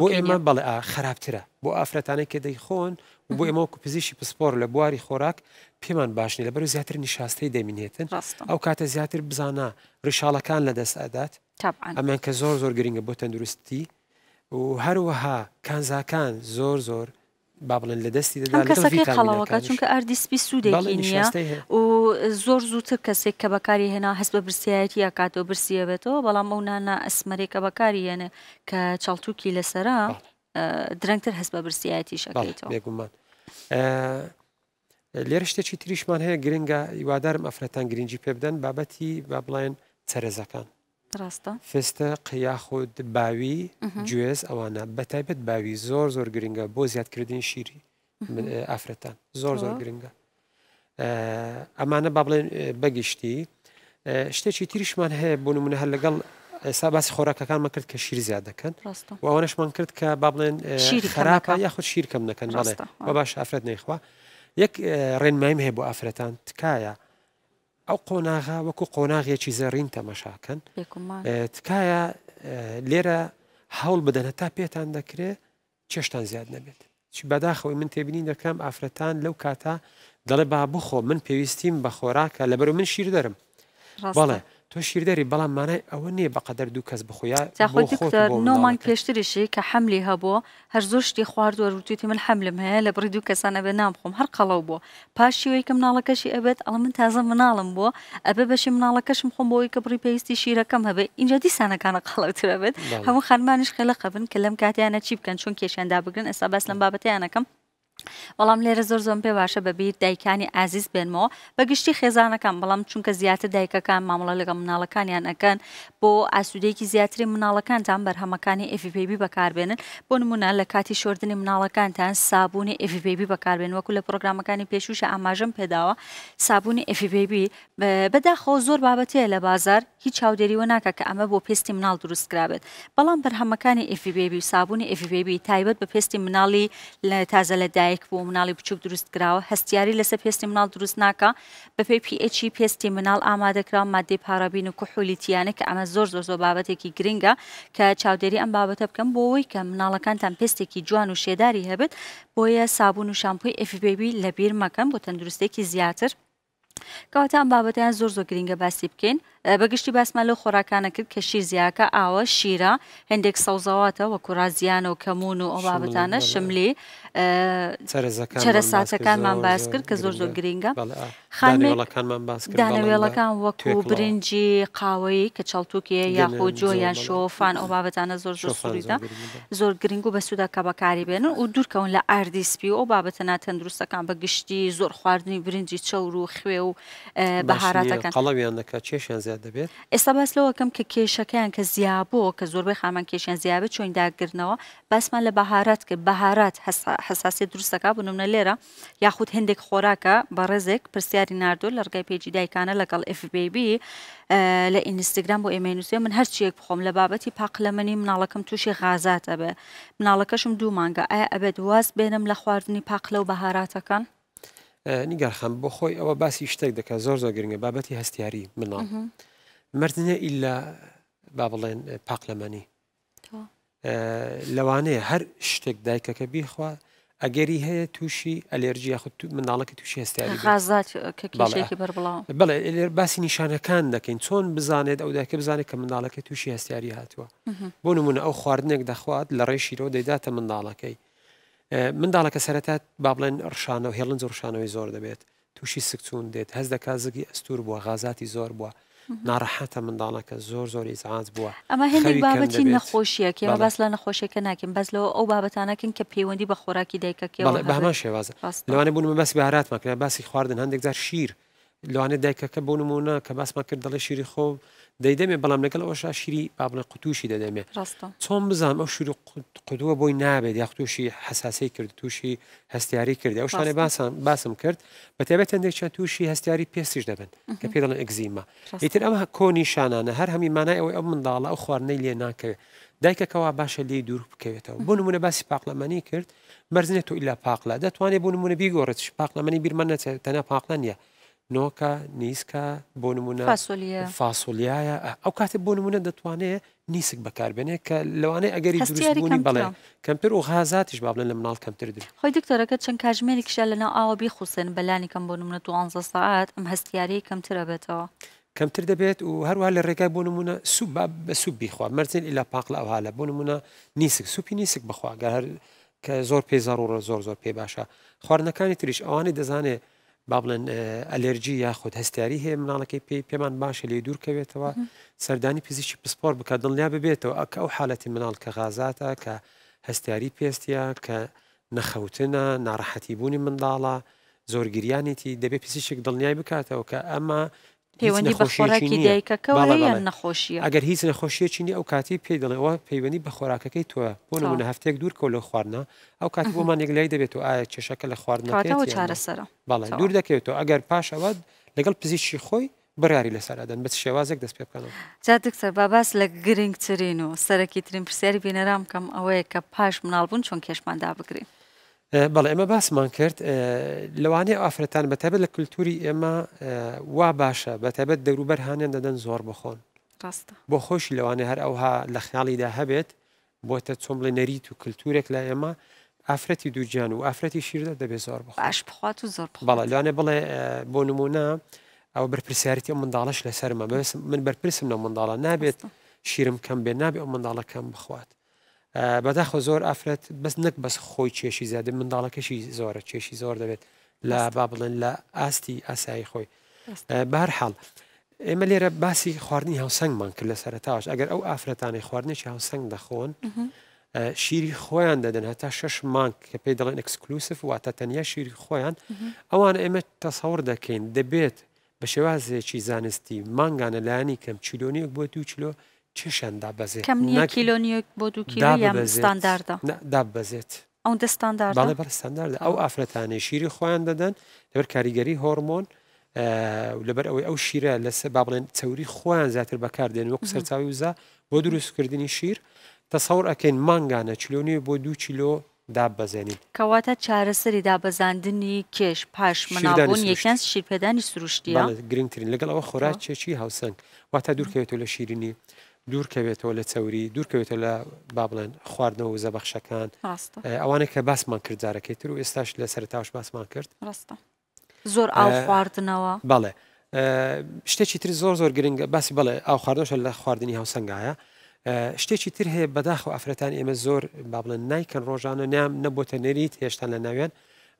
بۆ ئێمە بەڵێ خراپترە بۆ ئافرەتانەی کە دەیخۆن بۆ ئێمە وەکو پزیشی پسپۆر لە بواری خۆراک پێمان باشنی لە بەرو زیاتر نیشاستەی دەمینێتن ئەو کاتە زیاتر بزانە ڕشالەکان لەدەست ئەدات ئەمان کە زۆر زۆر گرنگە بۆ تەندروستی و هەروەها کانزاکان زۆر زۆر با بڵێن لە دەستی خەڵەوەکە چونکە ئاردی سپی سوودێکی نییە و زۆر زووتر کەسێک کە بەکاری هێنا هەست بە برسایەتی یاکاتەوە برسیە بێتەوە بەڵام ئەونانە ئەسمەرێکە بەکاری هێنێ کە چاڵتوکی لەسرە درەنگتر هەست بە برسایەتی شەکەیتەوەگومان لێرە شتێکی تریشمان هەیە گرنگە هیوادارم ئەفرەتان گرنگجی پێ بدەن بابەتی با بڵێن چەرەزەکان فستە قیاخود باوی گوێز ئەوانە بەتایبەت باوی زۆر زۆر گرنگە بۆ زیادکردین شیری ئافرەتان زۆر زۆر گرنگە ئەمانە با بڵێن بەگشتی شتێکی تریشمان هەیە بۆ نمونە هەر لەگەڵ ئێستا باسی خۆراکەکانمە کرد کە شیر زیاد دەکەن و ئەوەنشمان کرد کە با بڵێن خراپە یاخود شیر کەم دەکەن بەڵێ بە باش ئافرەت نەیخوا یەک ڕێنمایم هەیە بۆ ئافرەتان تکایە ئەو قۆناغا وەکو قۆناغێکی زەڕین تەمەشاکەن تکایە لێرە هەوڵ بدەنە تا پێتان دەکرێت چێشتان زیاد نەبێت چی بەداخەوەی من تێبینی دەکەم ئافرەتان لەو کاتا دەڵێ با بخۆ من پێویستیم بە خۆراکە لەبەر من شیر دەرم بەڵێ تۆ شیردەری بەڵام مانای ئەوە نییە بەقەدەر دوو کەس بخۆیە نۆمان پێشترشی کە حملی هەبوو هەر زۆر شتی خواردوە روتویتی من حملم هەیە لە بڕی دوو کەسانە بێ نامخۆم هەر قەڵەو بۆ پاشیەوەیکە مناڵەکەشی ئەبێت ئەڵ من تازە مناڵم بۆ ئەبێ بەشی مناڵەکەشم خۆم بۆەوەی کە بڕی پێویستی شیرەکەم هەبێ اینجا دیسانەکانە قەڵەوترەبێت هەموو خانمانش خێلەقەبن کە لەم کاتیانە چی بکەن چۆن کێشیاندا بگرن ئێستا باس لەم بابەتیانەکەم بەڵام لێرە زۆر زۆم پێ باشە بەبییر دایکانی ئازیز بێنمەوە بەگشتی خێزانەکەم بەڵام چونکە زیاتر دایکەکان مامەڵە لەگە مناڵەکانیان ئەەکەن بۆ ئاسوودێکی زیاتری مناڵەکانتان بەرهەمەکانی ئفیپیبی بەکاربێنن بۆ نمونە لە کاتی شوردنی مناڵەکانتان سابوونی ئفیپیبی بەکاربێن وەکو لە پرۆگرامەکانی پێشوشە ئاماژم پێداوە سابوونی ئفیپیبی بەداخۆ زۆر بابەتەیە لە بازار هیچ چاودێریوە ناکە کە ئەمە بۆ پێستی مناڵ دروستکرابێت بەڵام بەرهەمەکانی ئفیبیبی و سابوونی ئفیبیبی تایبەت بە پێستی مناڵی تازە لەدای دایک بوو مناڵی بچوک دروست کراوە هەستیاری لەسەر پێستی مناڵ دروست ناکە بە پێی پیHی پێستی مناڵ ئامادەکرا مادەی پارابین و کوحولیتیانە کە ئەمە زۆر زۆر زۆ بابەتێکی گرنگە کە چاودێری ئەم بابەتە بکەم بۆەوەی کە مناڵەکانتان پێستێکی جوان و شێداری هەبێت بۆیە سابون و شامپۆی ئەفیبی لەبیر مەکەم بۆ تەندروستێکی زیاتر کەواتە ئەم بابەتیان زۆر زۆر گرنگە باسی بکەین بەگشتی باسمان لەو خۆراکانە کرد کە شیرزیاکە ئاوە شیرە هەندێک سەوزەواتە وە کوڕازیان و کەمون و ئەوبابتانە شملی چرە ساچەکانمان باس کرد کە زۆر زۆر گرینگە دانەوێڵەکان وەکو برنجی قاوەی کە چاڵتوکیە یاخۆجۆ یان شۆفان ئەو بابەتانە زۆر زۆر سووریدا زۆر گرنگ و بە سوودا کە بەکاری بێنن و دوورکەون لە ئاردیسپی و ئەو بابەتەنا تەندروستەکان بە گشتی زۆر خواردنی برنجی چەور و خوێ و بەهاراتەکان قەڵەویان دەکات چێشیان زیە زیاد دەبێت ئێستا باس لەوەکەم کە کێشەکەیان کە زیابۆ کە زۆربەی خامان کێشیان زیابە چۆین داگرنەوە باسمان لە بەهارات کرد بەهارات حساسی دروستەکە بنمە لێرە یاخود هندێک خۆراکە بە ڕێزێک پرسیاری نردۆ لە ڕگەی پێجی دایکانە لەگەڵ FBB لە ئینستاگرام بۆ ئێمێنوسێ من هەرچیەک بخۆم لە بابەتی پاقلەمەنی مناڵەکەم تووشی غازاتە بێ مناڵەکەشم دوو مانگە ئایا ئەبێت واز بێنم لە خواردنی پاقلە و بەهاراتەکان؟ نیگارخەم بۆ خۆی ئەوە باسی شتێک دەکات زۆر زۆ گرنگە بابەتی هەستیاری مناڵ مردنە ئیلا با بڵێن پاقلەمەنی لەوانەیە هەر شتێک دایکەکە بیخوا ئەگەری هەیە تووشی ئەلێرجی یاخود منداڵەکە تووشی هەستیاری بڵێ باسی نیشانەکان دەکەین چۆن بزانێت ئەو داکە بزانێت کە منداڵەکە تووشی هەستیاری هاتووە بۆ نمونە ئەو خواردنێک دەخوات لە ڕێشیرۆ دەیداتە منداڵەکەی منداڵەکە سەرەتات با بڵێن ڕشانە و هێڵن ڕشانەوەی زۆر دەبێت تووشی سکچون دێت هەز دەکا زگی ئەستور بووە غازاتی زۆر بووە. ناڕەحەتە منداڵەکە زۆر زۆری زعات بووە ئەمە هێندی بابەتی نەخۆشیەکە ئەمە باس لە نەخۆشیەکە ناکەین بەس لەوە ئەو بابەتانەکەن کە پەیوەندی بە خۆراکی دایکەکە بەمان شێوازە لەوانە بوون بەسی بەهاراتمەکە باسی خواردن هەندێک جار شیر لەوانێت دایکەکە بۆ نمونە کە باسمان کرد دەڵێ شیری خۆ دەیدەمێ بەڵام لەگەڵ ئەوەشا شیری بابڵە قوتوشی دەدەمێ چۆن بزانام ئەو شوری قدووە بۆی نابێت یاختوشی حساسی کرد تووشی هەستیاری کرد ئەو شانێ باسان باسم کرد بە تێبێت هەندێک چەند تووشی هەستیاری پێستیش دەبن کە پێ دەڵن ئەگزیما ئیتر ئەمە کۆنی شانانە هەر هەمی مانای ئەوەی ئەو منداڵە ئەو خواردنەی لێ ناکەوێت دایکەکەوا باشە لێ دوور بکەوێتەوە بۆ نمونە باسی پاقلەمانی کرد مەرزنێت تۆ ئیلا پاقلا دەتوانێت بۆ نمونە بیگۆڕێت پاقلەمەنی بیرمە نەتەنە پاقلە نیە نۆکە نیسکە بۆ نمونە فاسۆلیایە ئەو کاتێ بۆ نمونە دەتوانێت نیسک بەکاربێنێ کە لەوانەیە ئەگەری دروستبوونی بڵێ کەمپیر و غازاتیش با بڵێن لە مناڵ کەمتر دی خۆی دکتۆرەکە چەند کاژمێری کشە لەنا ئاوە بیخوسن بەلانی کەم بۆ نمونە 12 ساعت ئەم هەستیارەی کەمترە بێتەوە. کەمتر دەبێت و هەروە لە ڕێگای بۆ نمونە سوپ بە سوپ بیخوا مەرجین ئیلا پاقل ئەوها لە بۆ نمونە نیسک سوپی نیسک بخواگە هەر کە زۆر پێ زارڕە زۆر زۆر پێ باشە خواردنەکانی تریش ئەوانی دەزانێت با بڵێن ئەلەرجی یاخود هەستیاری هەیە مناڵەکەی پێی پێمان باشە لێ دوورکەوێتەوە سەردانی پزیشکی پسپۆر بکە دڵنیا ببێتەوە ئەکە ئەو حالەتی مناڵ کە غازاتە کە هەستیاری پێستە کە نەخەوتنە ناڕەحەتی بوونی منداڵە زۆرگریانێتی دەبێت پزیشک دڵنیای بکاتەوە کە ئەمە پەیوەندی بە خۆراکی دایکەکەەوە نەخۆشی ئەگەر هیچ نەخۆشیەچینی ئەو کاتی پێی دەڵێەوە پەیوەندی بە خۆراکەکەی توە بۆ نمونە هەفتێک دوور کۆ لە خواردنە ئەو کات بۆمانێک لای دەبێت و ئایا چێشەکە لە خواردنەوە چارەسەرە بەڵێ دوور دەکەوێتەوە ئەگەر پاشەوە لەگەڵ پزیشی خۆی بڕیاری لەسەرادەن بە شێوازێک دەست پێ بکەن جادکسەر باباس لە گرنگترین و سەرەکی ترین پرسیاری بینەرام کەم ئەوەیە کە پاش مناڵبوون چۆن کێشماندا بگرین. بەڵێ ئێمە باسمان کرد لەوانەیە ئافرەتان بەتەبێت لە کللتوری ئێمە وا باشە بەتەبێت دەوروبەر هاانیان دەدەن زۆر بخۆن بۆ خۆشی لەوانێ هەر ئەوها لە خیاڵیدا هەبێت بۆتە چۆمڵی نەریت و کللتورێک لە ئێمە ئافرەتی دوورجان و ئافرەتی شیردا دەبێت زۆر باش بخوات و زۆر بەڵە لەوانێ بڵێ بۆ نمونە ئەو بەرپرسیارەتی مننداڵش لەسەرمە من بەرپرسم لە منداڵە نابێت شیرم کەم بێ نابێت ئەو منداڵەکەم بخوات. بەداخۆ زۆر ئافرەت بەس نەک بەس خۆی کێشی زیاد منداڵەکەشی زۆرە کێشی زۆر دەبێت لە با بڵێن لە ئاستی ئاسایی خۆی بار حاڵ ئێمە لێرە باسی خواردنی هاوسنگمان کرد لە سەرتاش ئەگەر ئەو ئافرەتانی خواردنێکی هاوسنگ دەخۆن شیری خۆیان دەدەن هەتا شش مانگ کە پێی دەڵێن ئەکسکلوسف واتە تەنیا شیری خۆیان ئەوان ئێمە تەسەور دەکەین دەبێت بە شێوازێکی زانستی مانگانە لایانی کەم چیلۆنیەک بۆ دو چلۆ چشان دابەزێت کەم کیلۆنیۆک بۆ دووکیستانداردە دابەزێت ئەو دەستاندار باڵێ بەرستانداردە ئەو ئافرەتانەی شیری خۆیان دەدەن لەبەر کاریگەری هۆرمۆن لەبەر ئەوەی ئەو شیرە لەسەر با بڵێن چوری خۆیان زیاتر بەکاردێن وەکو سەرچاوی وزە بۆ دروستکردنی شیر تەسەور ئەکەین مانگانە چلۆنیە بۆ دو چیلۆ دابەزێنین کەواتە چارەسەری دابەزاندنی کێش پاش منابوون یەکەن شیرپێدانی سروشتی گرنگترین لەگەڵ ئەوە خۆراک چێکی هاوسنگ واتە دوورکەوێتەوە لە شیرینی دوورکەوێتەوە لە چوری دوورکەوێتە لە با بڵێن خواردنەوە زەبەخشەکان ئەوانە کە باسمان کرد جارەکەی تر و ئێستاش لە سەرتاش باسمان کرد زۆر ئاو خواردنەوە بەڵێ شتێکی تر زۆر زۆر گرنگگە باسی بڵێ ئاو خواردنەوەش لە خواردنی هاوسنگایە شتێکی تر هەیە بەداخ و ئافرەتان ئێمە زۆر با بڵێن نیکن ڕۆژانە نیام نەبووتە نەریت هێشتا لە ناوێن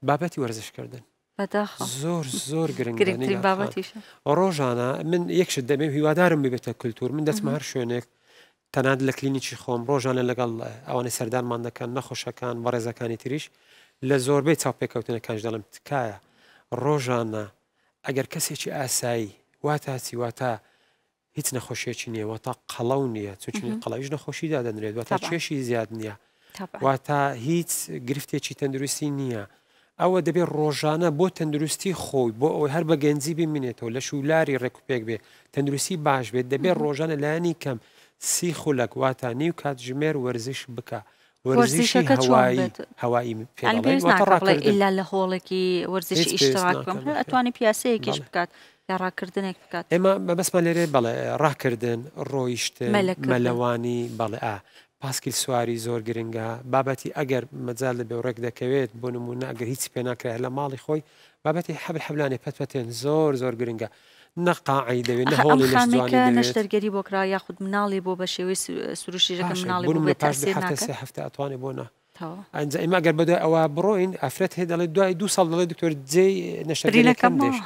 بابەتی وەرزشکردن زۆر زۆر گرنگترین بابەتیشە ڕۆژانە من یەکشت دەمێ هیوادارم ببێتە کللتور من دەستمە هەر شوێنێک تەنات لە کلینیکی خۆم ڕۆژانە لەگەڵ ئەوانەی سەردانمان دەکەن نەخۆشەکان بەڕێزەکانی تریش لە زۆربەی چاپێککەوتنەکانش دەڵم تکایە ڕۆژانە ئەگەر کەسێکی ئاسایی واتە چیواتە هیچ نەخۆشیێکی نییە وەتا قەڵەو نییە چچنی قەڵەویش نەخۆشیدا دەنرێت وەتا چێشی زیاد نییە واتە هیچ گرفتێکی تەندروستی نییە. ئەوە دەبێت ڕۆژانە بۆ تەندروستی خۆی بۆ ئەوەی هەر بە گەنجی بمینێتەوە لە شولاری ڕێکوپێک بێ تەندروستی باش بێت دەبێت ڕۆژانە لایانی کەم سی خولک واتانی و کات ژمێر وەرزش بکە. وەرزیشی هەوایی هەوایی ئللا لە هۆڵێکی وەرزشی ئیشتراکم ئەتوانانی پیاسەیەکیش بکات یا ڕاکردنێک بکات ئێمە بەبسمە لێرێ بەڵێ ڕاکردن ڕۆیشتن مەلەوانی بەڵێ ئا پاسکیل سواری زۆر گرنگە بابەتی ئەگەر مەجال لە بێوڕێک دەکەوێت بۆ نمونە ئەگەر هیچ پێ ناکرێت لە ماڵی خۆی بابەتی حەب حەبلانی پەتپەتێن زۆر زۆر گرنگە. نەقاعی دەوێت نەهۆڵیشتەرگەری بۆکرا یاخود مناڵی بۆ بە شێوەی سروشیژەکە مناڵیهفتە ئەتوانێت بۆنا ئەنج ئمە گەر بەدە ئەوە بڕۆین ئەفرەت هەیە دەڵێت دوای دو ساڵ دەڵێت دکتۆر جێ نەشتەرگەریەکەم دێش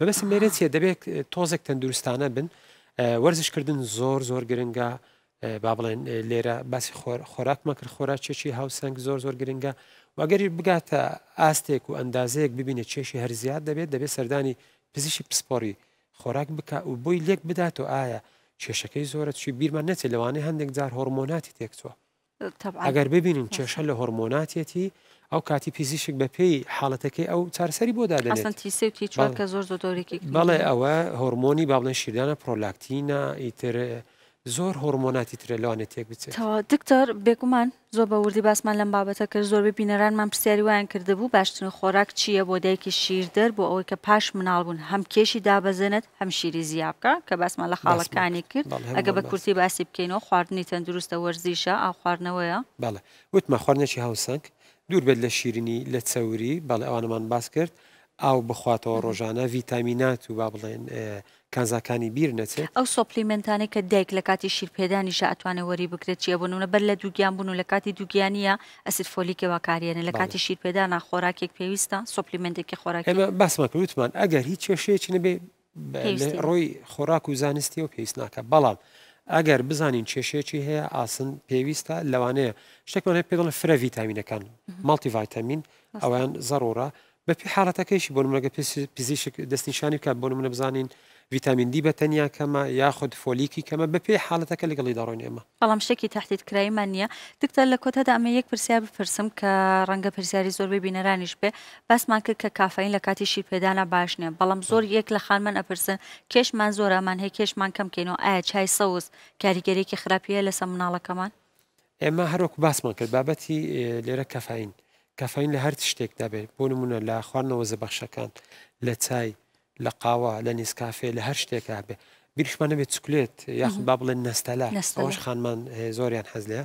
بەبس مێرە چیە دەبێت تۆزێک تەندروستانە بن وەرزشکردن زۆر زۆر گرنگە با بڵێن لێرە باسی خۆراکمە کرد خۆرا چێکی هاوسنگ زۆر زۆر گرنگە واگەری بگاتە ئاستێک و ئەندازەیەک ببینە چێشی هەرزیات دەبێت دەبێت سەردانی پزیشی پسپۆری خۆراک بک و بۆی لێک بداتەوە ئایا کێشەکەی زۆرە چی بیرمان نەچێت لەوانەیە هەندێک جار هۆرمۆناتی تێکچوە ئەگەر ببینین کێشە لە هۆرمۆناتەتی ئەو کاتی پیزیشک بە پێی حاڵەتەکەی ئەو چارسەری بۆ دادەێت بەڵێ ئەوە هۆرمۆنی بابڵێن شیردانە پرۆلاکتینە ئیتر زۆر هۆرمۆناتی ترە لەوانێت تێک بچێت دکتۆر بێگومان زۆر بە وردی باسمان لەم بابەتە کە زۆر بینەرانمان پرسیاری وایان کردهبوو باشترین خۆراک چییە بۆ دایکی شیردەر بۆ ئەوەی کە پاش مناڵ بوون هەم کێشی دابەزێنێت هەم شیری زیابکە کە باسمان لە خاڵەکانی کرد ئەگە بە کورسی باسی بکەینەوە خواردنی تەندروستە وەرزیشە ئا خواردنەوەیە بەڵێ وتمە خواردنەشی هاوسنگ دوور بێت لە شیرینی لە چەوری بەڵێ ئەوانەمان باس کرد ئاو بخواتەوە ڕۆژانە ڤیتامینات و با بڵێن کانزاکانی بیر نەچێت ئەو سۆپلیمنتانی کە دایک لە کاتی شیرپێدانی شاتوانە وەری بکرێت چیە بوونونە بەر لە دووگیان بوون و لە کاتی دووگیانە ئەسید فۆلیکەوە کارێنە لە کاتی شیرپێدانە خۆراکێک پێویستە سۆپلیمنتێکی خۆراک باسمەکەوتمان ئەگەر هیچ کێشەیەکی نەبێ ڕۆی خۆراک و زانستی و پێویست ناکە بەڵام ئەگەر بزانین کێشەیەکی هەیە ئاسن پێویستە لەوانەیە شتێکمانە پێ دڵ فرە ڤیتامینەکان ماڵتی ڤایتامین ئەویان زەڕۆرە بەپی حالڵەتەکەیشی بۆ منەکە پزیشک دەستنیشانی بکات بۆ منە بزانین ڤیتامیندی بە تەنیا کەمە یاخود فۆلیکی کەمە بە پێی حالڵەتەکە لەگەڵی دەڕۆنێمە بەڵام شتێکی تحتیت کرایمان نییە دکتەر لە کۆتەدا ئەمە یەک پرسیار بپرسم کە ڕەنگە پرسیاری زۆربەی بینەرانیش بێ باسمان کرد کە کافین لە کاتی شیرپێدانە باش نیە بەڵام زۆر یەک لە خانمان ئەپرسن کێشمان زۆرامان هەیە کێشمان کەم کەینەوە ئایا چای سەوز کاریگەرێکی خراپیە لەسە مناڵەکەمان ئێمە هەرۆک باسمان کرد بابەتی لێرە کەفاین. کافین لە هەر شتێک دەبێت بۆ نمونە لە خواردنەوە زەبەخشەکان لە چای لە قاوە لە نیسکافێ لە هەر شتێکا بێ بیرشمانە بێت چکلێت یاخود با بڵێن نستەلا ئەوش خانمان زۆریان حەز لەیە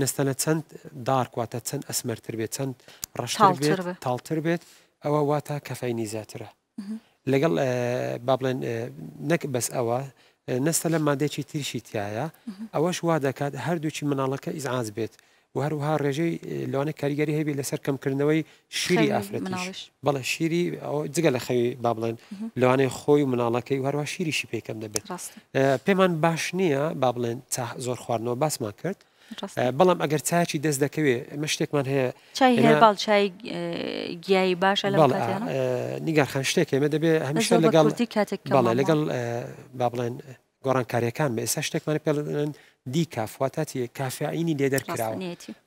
نستەلە چەند دارکواتە چەند ئەسمەرتر بێت چەند ڕشتال بێت تاڵتر بێت ئەوە واتە کەفینی زیاترە لەگەڵ با بڵێن نەک بەس ئەوە نستە لە مادێکی تریشی تایە ئەوەش وا دەکات هەردووچی مناڵەکە ئیزعاز بێت و هەروها ڕێژەی لەوانە کاریگەری هەبی لەسەر کەمکردنەوەی شیری ئافرەتش بەڵە شیری جگە لە خەوی با بڵێن لەوانەیە خۆی و مناڵەکەی هەروە شیریشی پێکەم دەبێت پێمان باش نییە با بڵێن تا زۆر خواردنەوە باسمان کرد بەڵام ئەگەر چاچی دەست دەکەوێت مە شتێکمان هەیە چایباڵ چای گیایی باشە نیگارخان شتێک ئێمە دەبێت هەمیشە لەگەڵ لەگەڵ با بڵێن گۆڕانکاریەکان بە ئێستا شتێکمان پێڵێن دیکافواتەتی کافعینی لێ دەرکراوە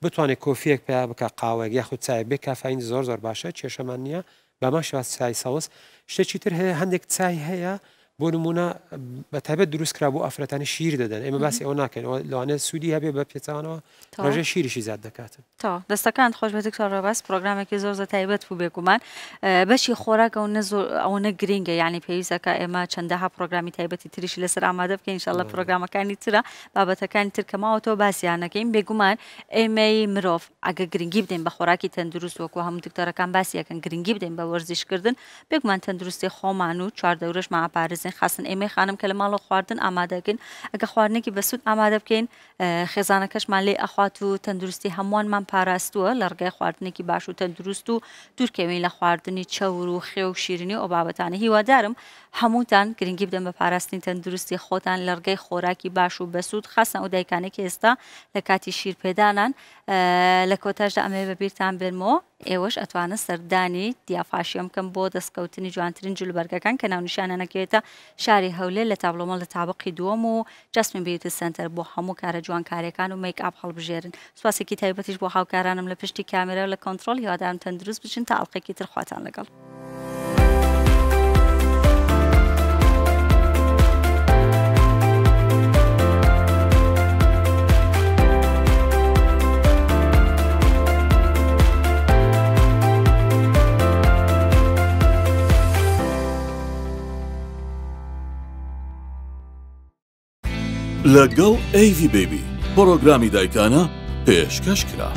بتوانێت کۆفیەک پێیا بکە قاوەک یاخود چای بێ کافین زۆر زۆر باشە کێشەمان نییە بەماشوا چای ساوس شتێکی تر هەیە هەندێک چای هەیە بۆ نمونە بەتابێت دروستکرا بۆ ئافرەتانی شیر دەدەن ئێمە باسی ئەو ناکەن لەوانە سوودی هەبێ بە پێچانەوە ڕژێ شیریشی زیاد دەکاتن تا دەستەکان خۆش بە دکتۆر ڕۆباس پرۆگرامێکی زۆر زە تایبەت بوو بێگومان بەشی خۆراک ئەو نەزۆر ئەو نەگرنگگە ینی پێویستەکە ئێمە چەندەها پرۆگرامی تایبەتی تریشی لەسەر ئامادە بکەین شڵە پرۆگرامەکانی ترە بابەتەکانی ترکەماوەەوە باسییانەکەین بێگومان ئێمەی مرۆڤ ئەگە گرنگی بدەین بە خۆراکی تەندروست وەکو هەموو دکتۆرەکان باسیەکەن گرنگی بدەین بە وەرزیشکردن بێگومان تەندروستی خۆمان و چواردەورش ما ئاپارزن خواردن خاستن ئێمە خانم کە لە ماڵە خواردن ئامادەگن ئەگە خواردنێکی بەسوود ئامادە بکەین خێزانەکەشمان لێ ئەخوات و تەندروستی هەمووانمان پاراستووە لە ڕگەی خواردنێکی باش و تەندروست و دوورکەوین لە خواردنی چەور و خێ و شیرنی ئەو بابەتانە هیوادارم هەمووتان گرنگی بدەن بە پاراستنی تەندروستی خۆتان لە ڕگەی خۆراکی باش و بەسوود خاستن ئەو دایکانێک ئێستا لە کاتی شیرپێدانان لە کۆتەشدا ئەمێ بەبییران بێنمەوە ئێوەش ئەتوانە سەردانی دیافاشیە بکەم بۆ دەستکەوتنی جوانترین جلوبەرگەکان کە ناونشانە نەکەوێتە شاری هەولێ لە تابلۆمە لە تابقی دووەم و جسمین بیوت سنتەر بۆ هەموو کارە جوانکارەکان و مەیک ئاپ هەڵبژێرن سواسێکی تایبەتیش بۆ هاوکارانم لە پشتی کامێرە لە کۆنتترۆل هیوادارم تەندروست بچین تا ئەڵلقێکی ترخواتان لەگەڵ. لەگەڵ ئەیڤی بێبی پرۆگرامی دایکانە پێشکەش کرا.